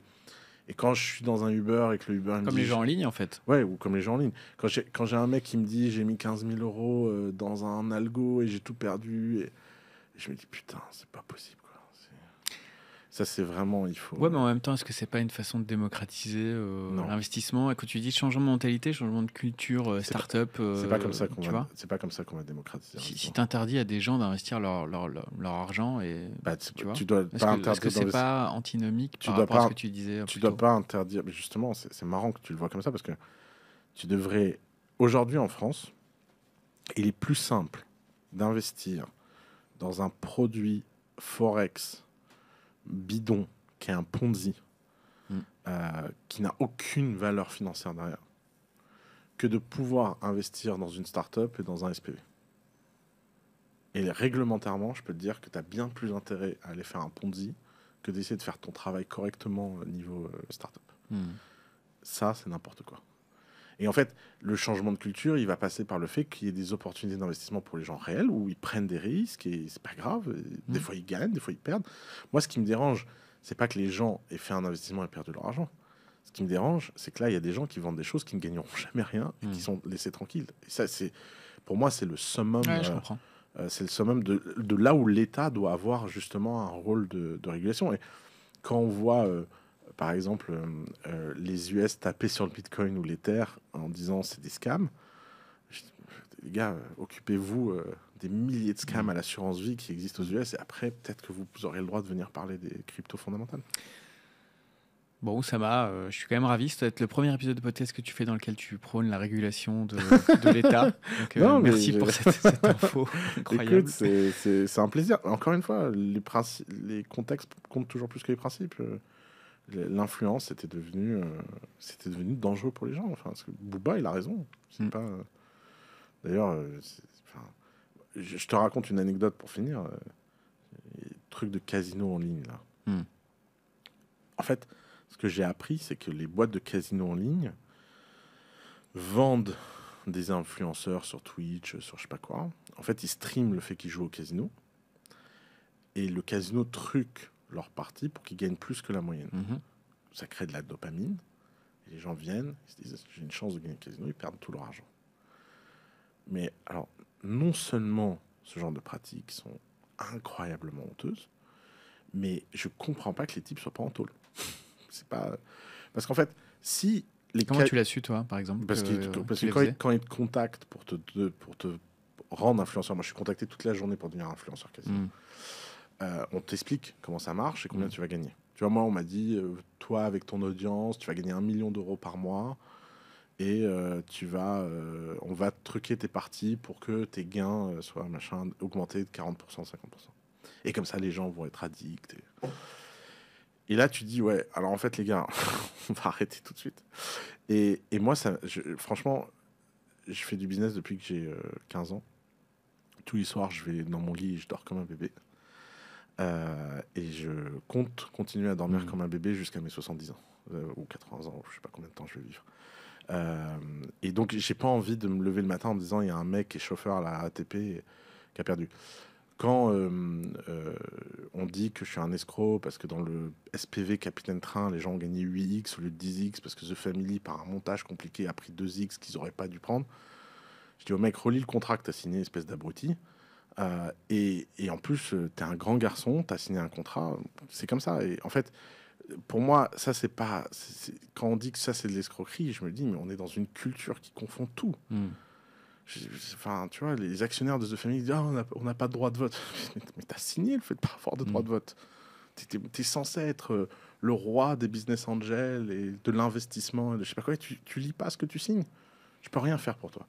Et quand je suis dans un Uber et que le Uber. Comme les gens en ligne, en fait. Ouais, ou comme les gens en ligne. Quand j'ai, un mec qui me dit j'ai mis 15 000 euros euh, dans un algo et j'ai tout perdu, et je me dis putain, c'est pas possible. Ça, c'est vraiment, il faut. Ouais, mais en même temps, est-ce que c'est pas une façon de démocratiser euh, l'investissement Et tu dis changement de mentalité, changement de culture, euh, start-up. Euh, c'est pas, comme ça qu'on va. C'est pas comme ça qu'on va démocratiser. Si, tu interdis à des gens d'investir leur, leur, leur, argent et. Bah, tu, tu dois pas que, ce que c'est pas antinomique tu dois pas, à ce que tu disais Tu dois pas interdire. Mais justement, c'est marrant que tu le vois comme ça parce que tu devrais. Aujourd'hui, en France, il est plus simple d'investir dans un produit forex bidon, qui est un Ponzi, mm. euh, qui n'a aucune valeur financière derrière, que de pouvoir investir dans une start-up et dans un SPV. Et réglementairement, je peux te dire que tu as bien plus intérêt à aller faire un Ponzi que d'essayer de faire ton travail correctement au niveau euh, start-up. Mm. Ça, c'est n'importe quoi. Et en fait, le changement de culture, il va passer par le fait qu'il y ait des opportunités d'investissement pour les gens réels où ils prennent des risques et c'est pas grave. Euh, des mmh. fois, ils gagnent, des fois, ils perdent. Moi, ce qui me dérange, c'est pas que les gens aient fait un investissement et perdu leur argent. Ce qui me dérange, c'est que là, il y a des gens qui vendent des choses qui ne gagneront jamais rien et qui mmh. sont laissés tranquilles. ça, c'est pour moi, c'est le summum. Euh, euh, c'est le summum de, là où l'État doit avoir justement un rôle de, régulation. Et quand on voit par exemple, euh, euh, les US tapaient sur le Bitcoin ou l'Ether en disant c'est des scams. Euh, les gars, occupez-vous des milliers de scams à l'assurance vie qui existent aux US et après, peut-être que vous aurez le droit de venir parler des cryptos fondamentales. Bon, ça va je suis quand même ravi. C'est le premier épisode de podcast que tu fais dans lequel tu prônes la régulation de, l'État. merci pour cette, info incroyable. c'est un plaisir. Encore une fois, les, les contextes comptent toujours plus que les principes l'influence était devenue euh, c'était devenu dangereux pour les gens enfin parce Booba il a raison mm. euh, d'ailleurs euh, je, te raconte une anecdote pour finir truc de casino en ligne là mm. en fait ce que j'ai appris c'est que les boîtes de casino en ligne vendent des influenceurs sur Twitch sur je sais pas quoi en fait ils stream le fait qu'ils jouent au casino et le casino truc leur parti pour qu'ils gagnent plus que la moyenne. Mhm. Ça crée de la dopamine. Et les gens viennent, ils se disent j'ai une chance de gagner le casino, ils perdent tout leur argent. Mais alors, non seulement ce genre de pratiques sont incroyablement honteuses, mais je comprends pas que les types soient pas en taule. C'est pas parce qu'en fait, si les comment tu l'as su toi, par exemple Parce, que, quand, ils, te contactent pour te, pour te rendre influenceur, moi je suis contacté toute la journée pour devenir influenceur casino. Mm. Euh, on t'explique comment ça marche et combien mm. tu vas gagner. Tu vois, moi, on m'a dit, euh, toi, avec ton audience, tu vas gagner un million d'euros par mois et euh, tu vas, on va truquer tes parties pour que tes gains soient machin, augmentés de 40%, 50%. Et comme ça, les gens vont être addicts. Et... là, tu dis, ouais, alors en fait, les gars, on va arrêter tout de suite. Et, moi, ça, franchement, je fais du business depuis que j'ai 15 ans. Tous les soirs, je vais dans mon lit et je dors comme un bébé. Euh, et je compte continuer à dormir mhm. comme un bébé jusqu'à mes 70 ans euh, ou 80 ans, je sais pas combien de temps je vais vivre. Euh, et donc, j'ai pas envie de me lever le matin en me disant il y a un mec qui est chauffeur à la ATP qui a perdu. Quand on dit que je suis un escroc parce que dans le SPV Capitaine Train, les gens ont gagné 8x au lieu de 10x parce que The Family, par un montage compliqué, a pris 2x qu'ils auraient pas dû prendre, je dis au mec relis le contrat que tu as signé, espèce d'abruti. Euh, et, en plus, euh, tu es un grand garçon, tu as signé un contrat, c'est comme ça. Et en fait, pour moi, ça, c'est pas. quand on dit que ça, c'est de l'escroquerie, je me dis, mais on est dans une culture qui confond tout. Hmm. enfin, tu vois, les actionnaires de The Family disent, ah, on n'a pas de droit de vote. mais, tu as signé le fait de pas avoir de droit hmm. de vote. Tu es, censé être euh, le roi des business angels et de l'investissement je sais pas quoi, tu, tu lis pas ce que tu signes. Je peux rien faire pour toi.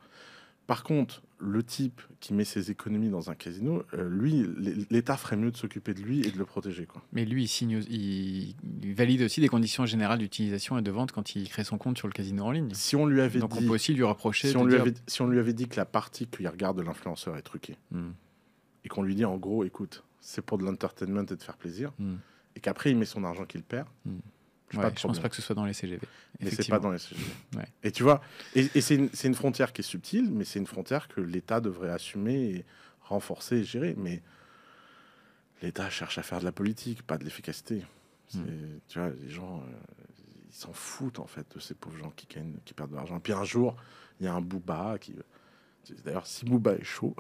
Par contre, le type qui met ses économies dans un casino, euh, lui, l'État ferait mieux de s'occuper de lui et de le protéger. Quoi. Mais lui, il, signe, il, valide aussi des conditions générales d'utilisation et de vente quand il crée son compte sur le casino en ligne. Si on lui avait Donc dit, on peut aussi lui rapprocher. Si on, lui avait, dit que la partie qu'il regarde de l'influenceur est truquée, hmm. et qu'on lui dit en gros, écoute, c'est pour de l'entertainment et de faire plaisir, hmm. et qu'après il met son argent qu'il perd. Hmm. Je ne pense pas que ce soit dans les CGV. Mais c'est pas dans les CGV. Et tu vois, et, c'est une, frontière qui est subtile, mais c'est une frontière que l'État devrait assumer, et renforcer et gérer. Mais l'État cherche à faire de la politique, pas de l'efficacité. Hmm. Tu vois, les gens, euh, ils s'en foutent en fait de ces pauvres gens qui qui perdent de l'argent. Puis un jour, il y a un Booba qui. Euh, d'ailleurs, si Booba est chaud,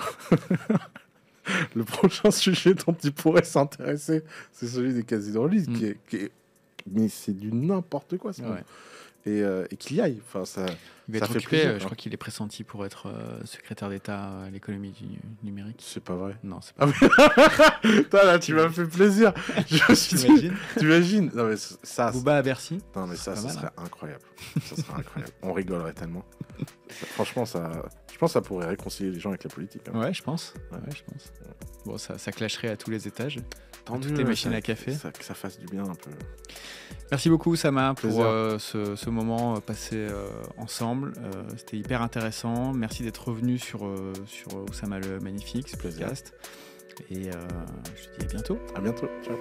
le prochain sujet dont il pourrait s'intéresser, c'est celui des casinos en hmm. qui est mais c'est du n'importe quoi. Ça. Euh, et, qu'il y aille. Enfin, ça, il va ça être occupé, euh, je crois qu'il est pressenti pour être euh, secrétaire d'État à l'économie du numérique. C'est pas vrai. Non, c'est pas ah vrai. Toi, là, tu m'as fait plaisir. Je suis T'imagines Non, mais ça. à Bercy Non, mais ça, ça serait hein. incroyable. Ça serait incroyable. On rigolerait tellement. Franchement, ça, je pense que ça pourrait réconcilier les gens avec la politique. Hein. Ouais, je pense. Ouais. je pense. Bon, ça, ça clasherait à tous les étages toutes les machines à café. que ça fasse du bien un peu. Merci beaucoup, Sama, pour euh, ce, moment euh, passé euh, ensemble. C'était hyper intéressant. Merci d'être revenu sur, sur Oussama le Magnifique, ce podcast. Et je te dis à bientôt. À bientôt. Ciao.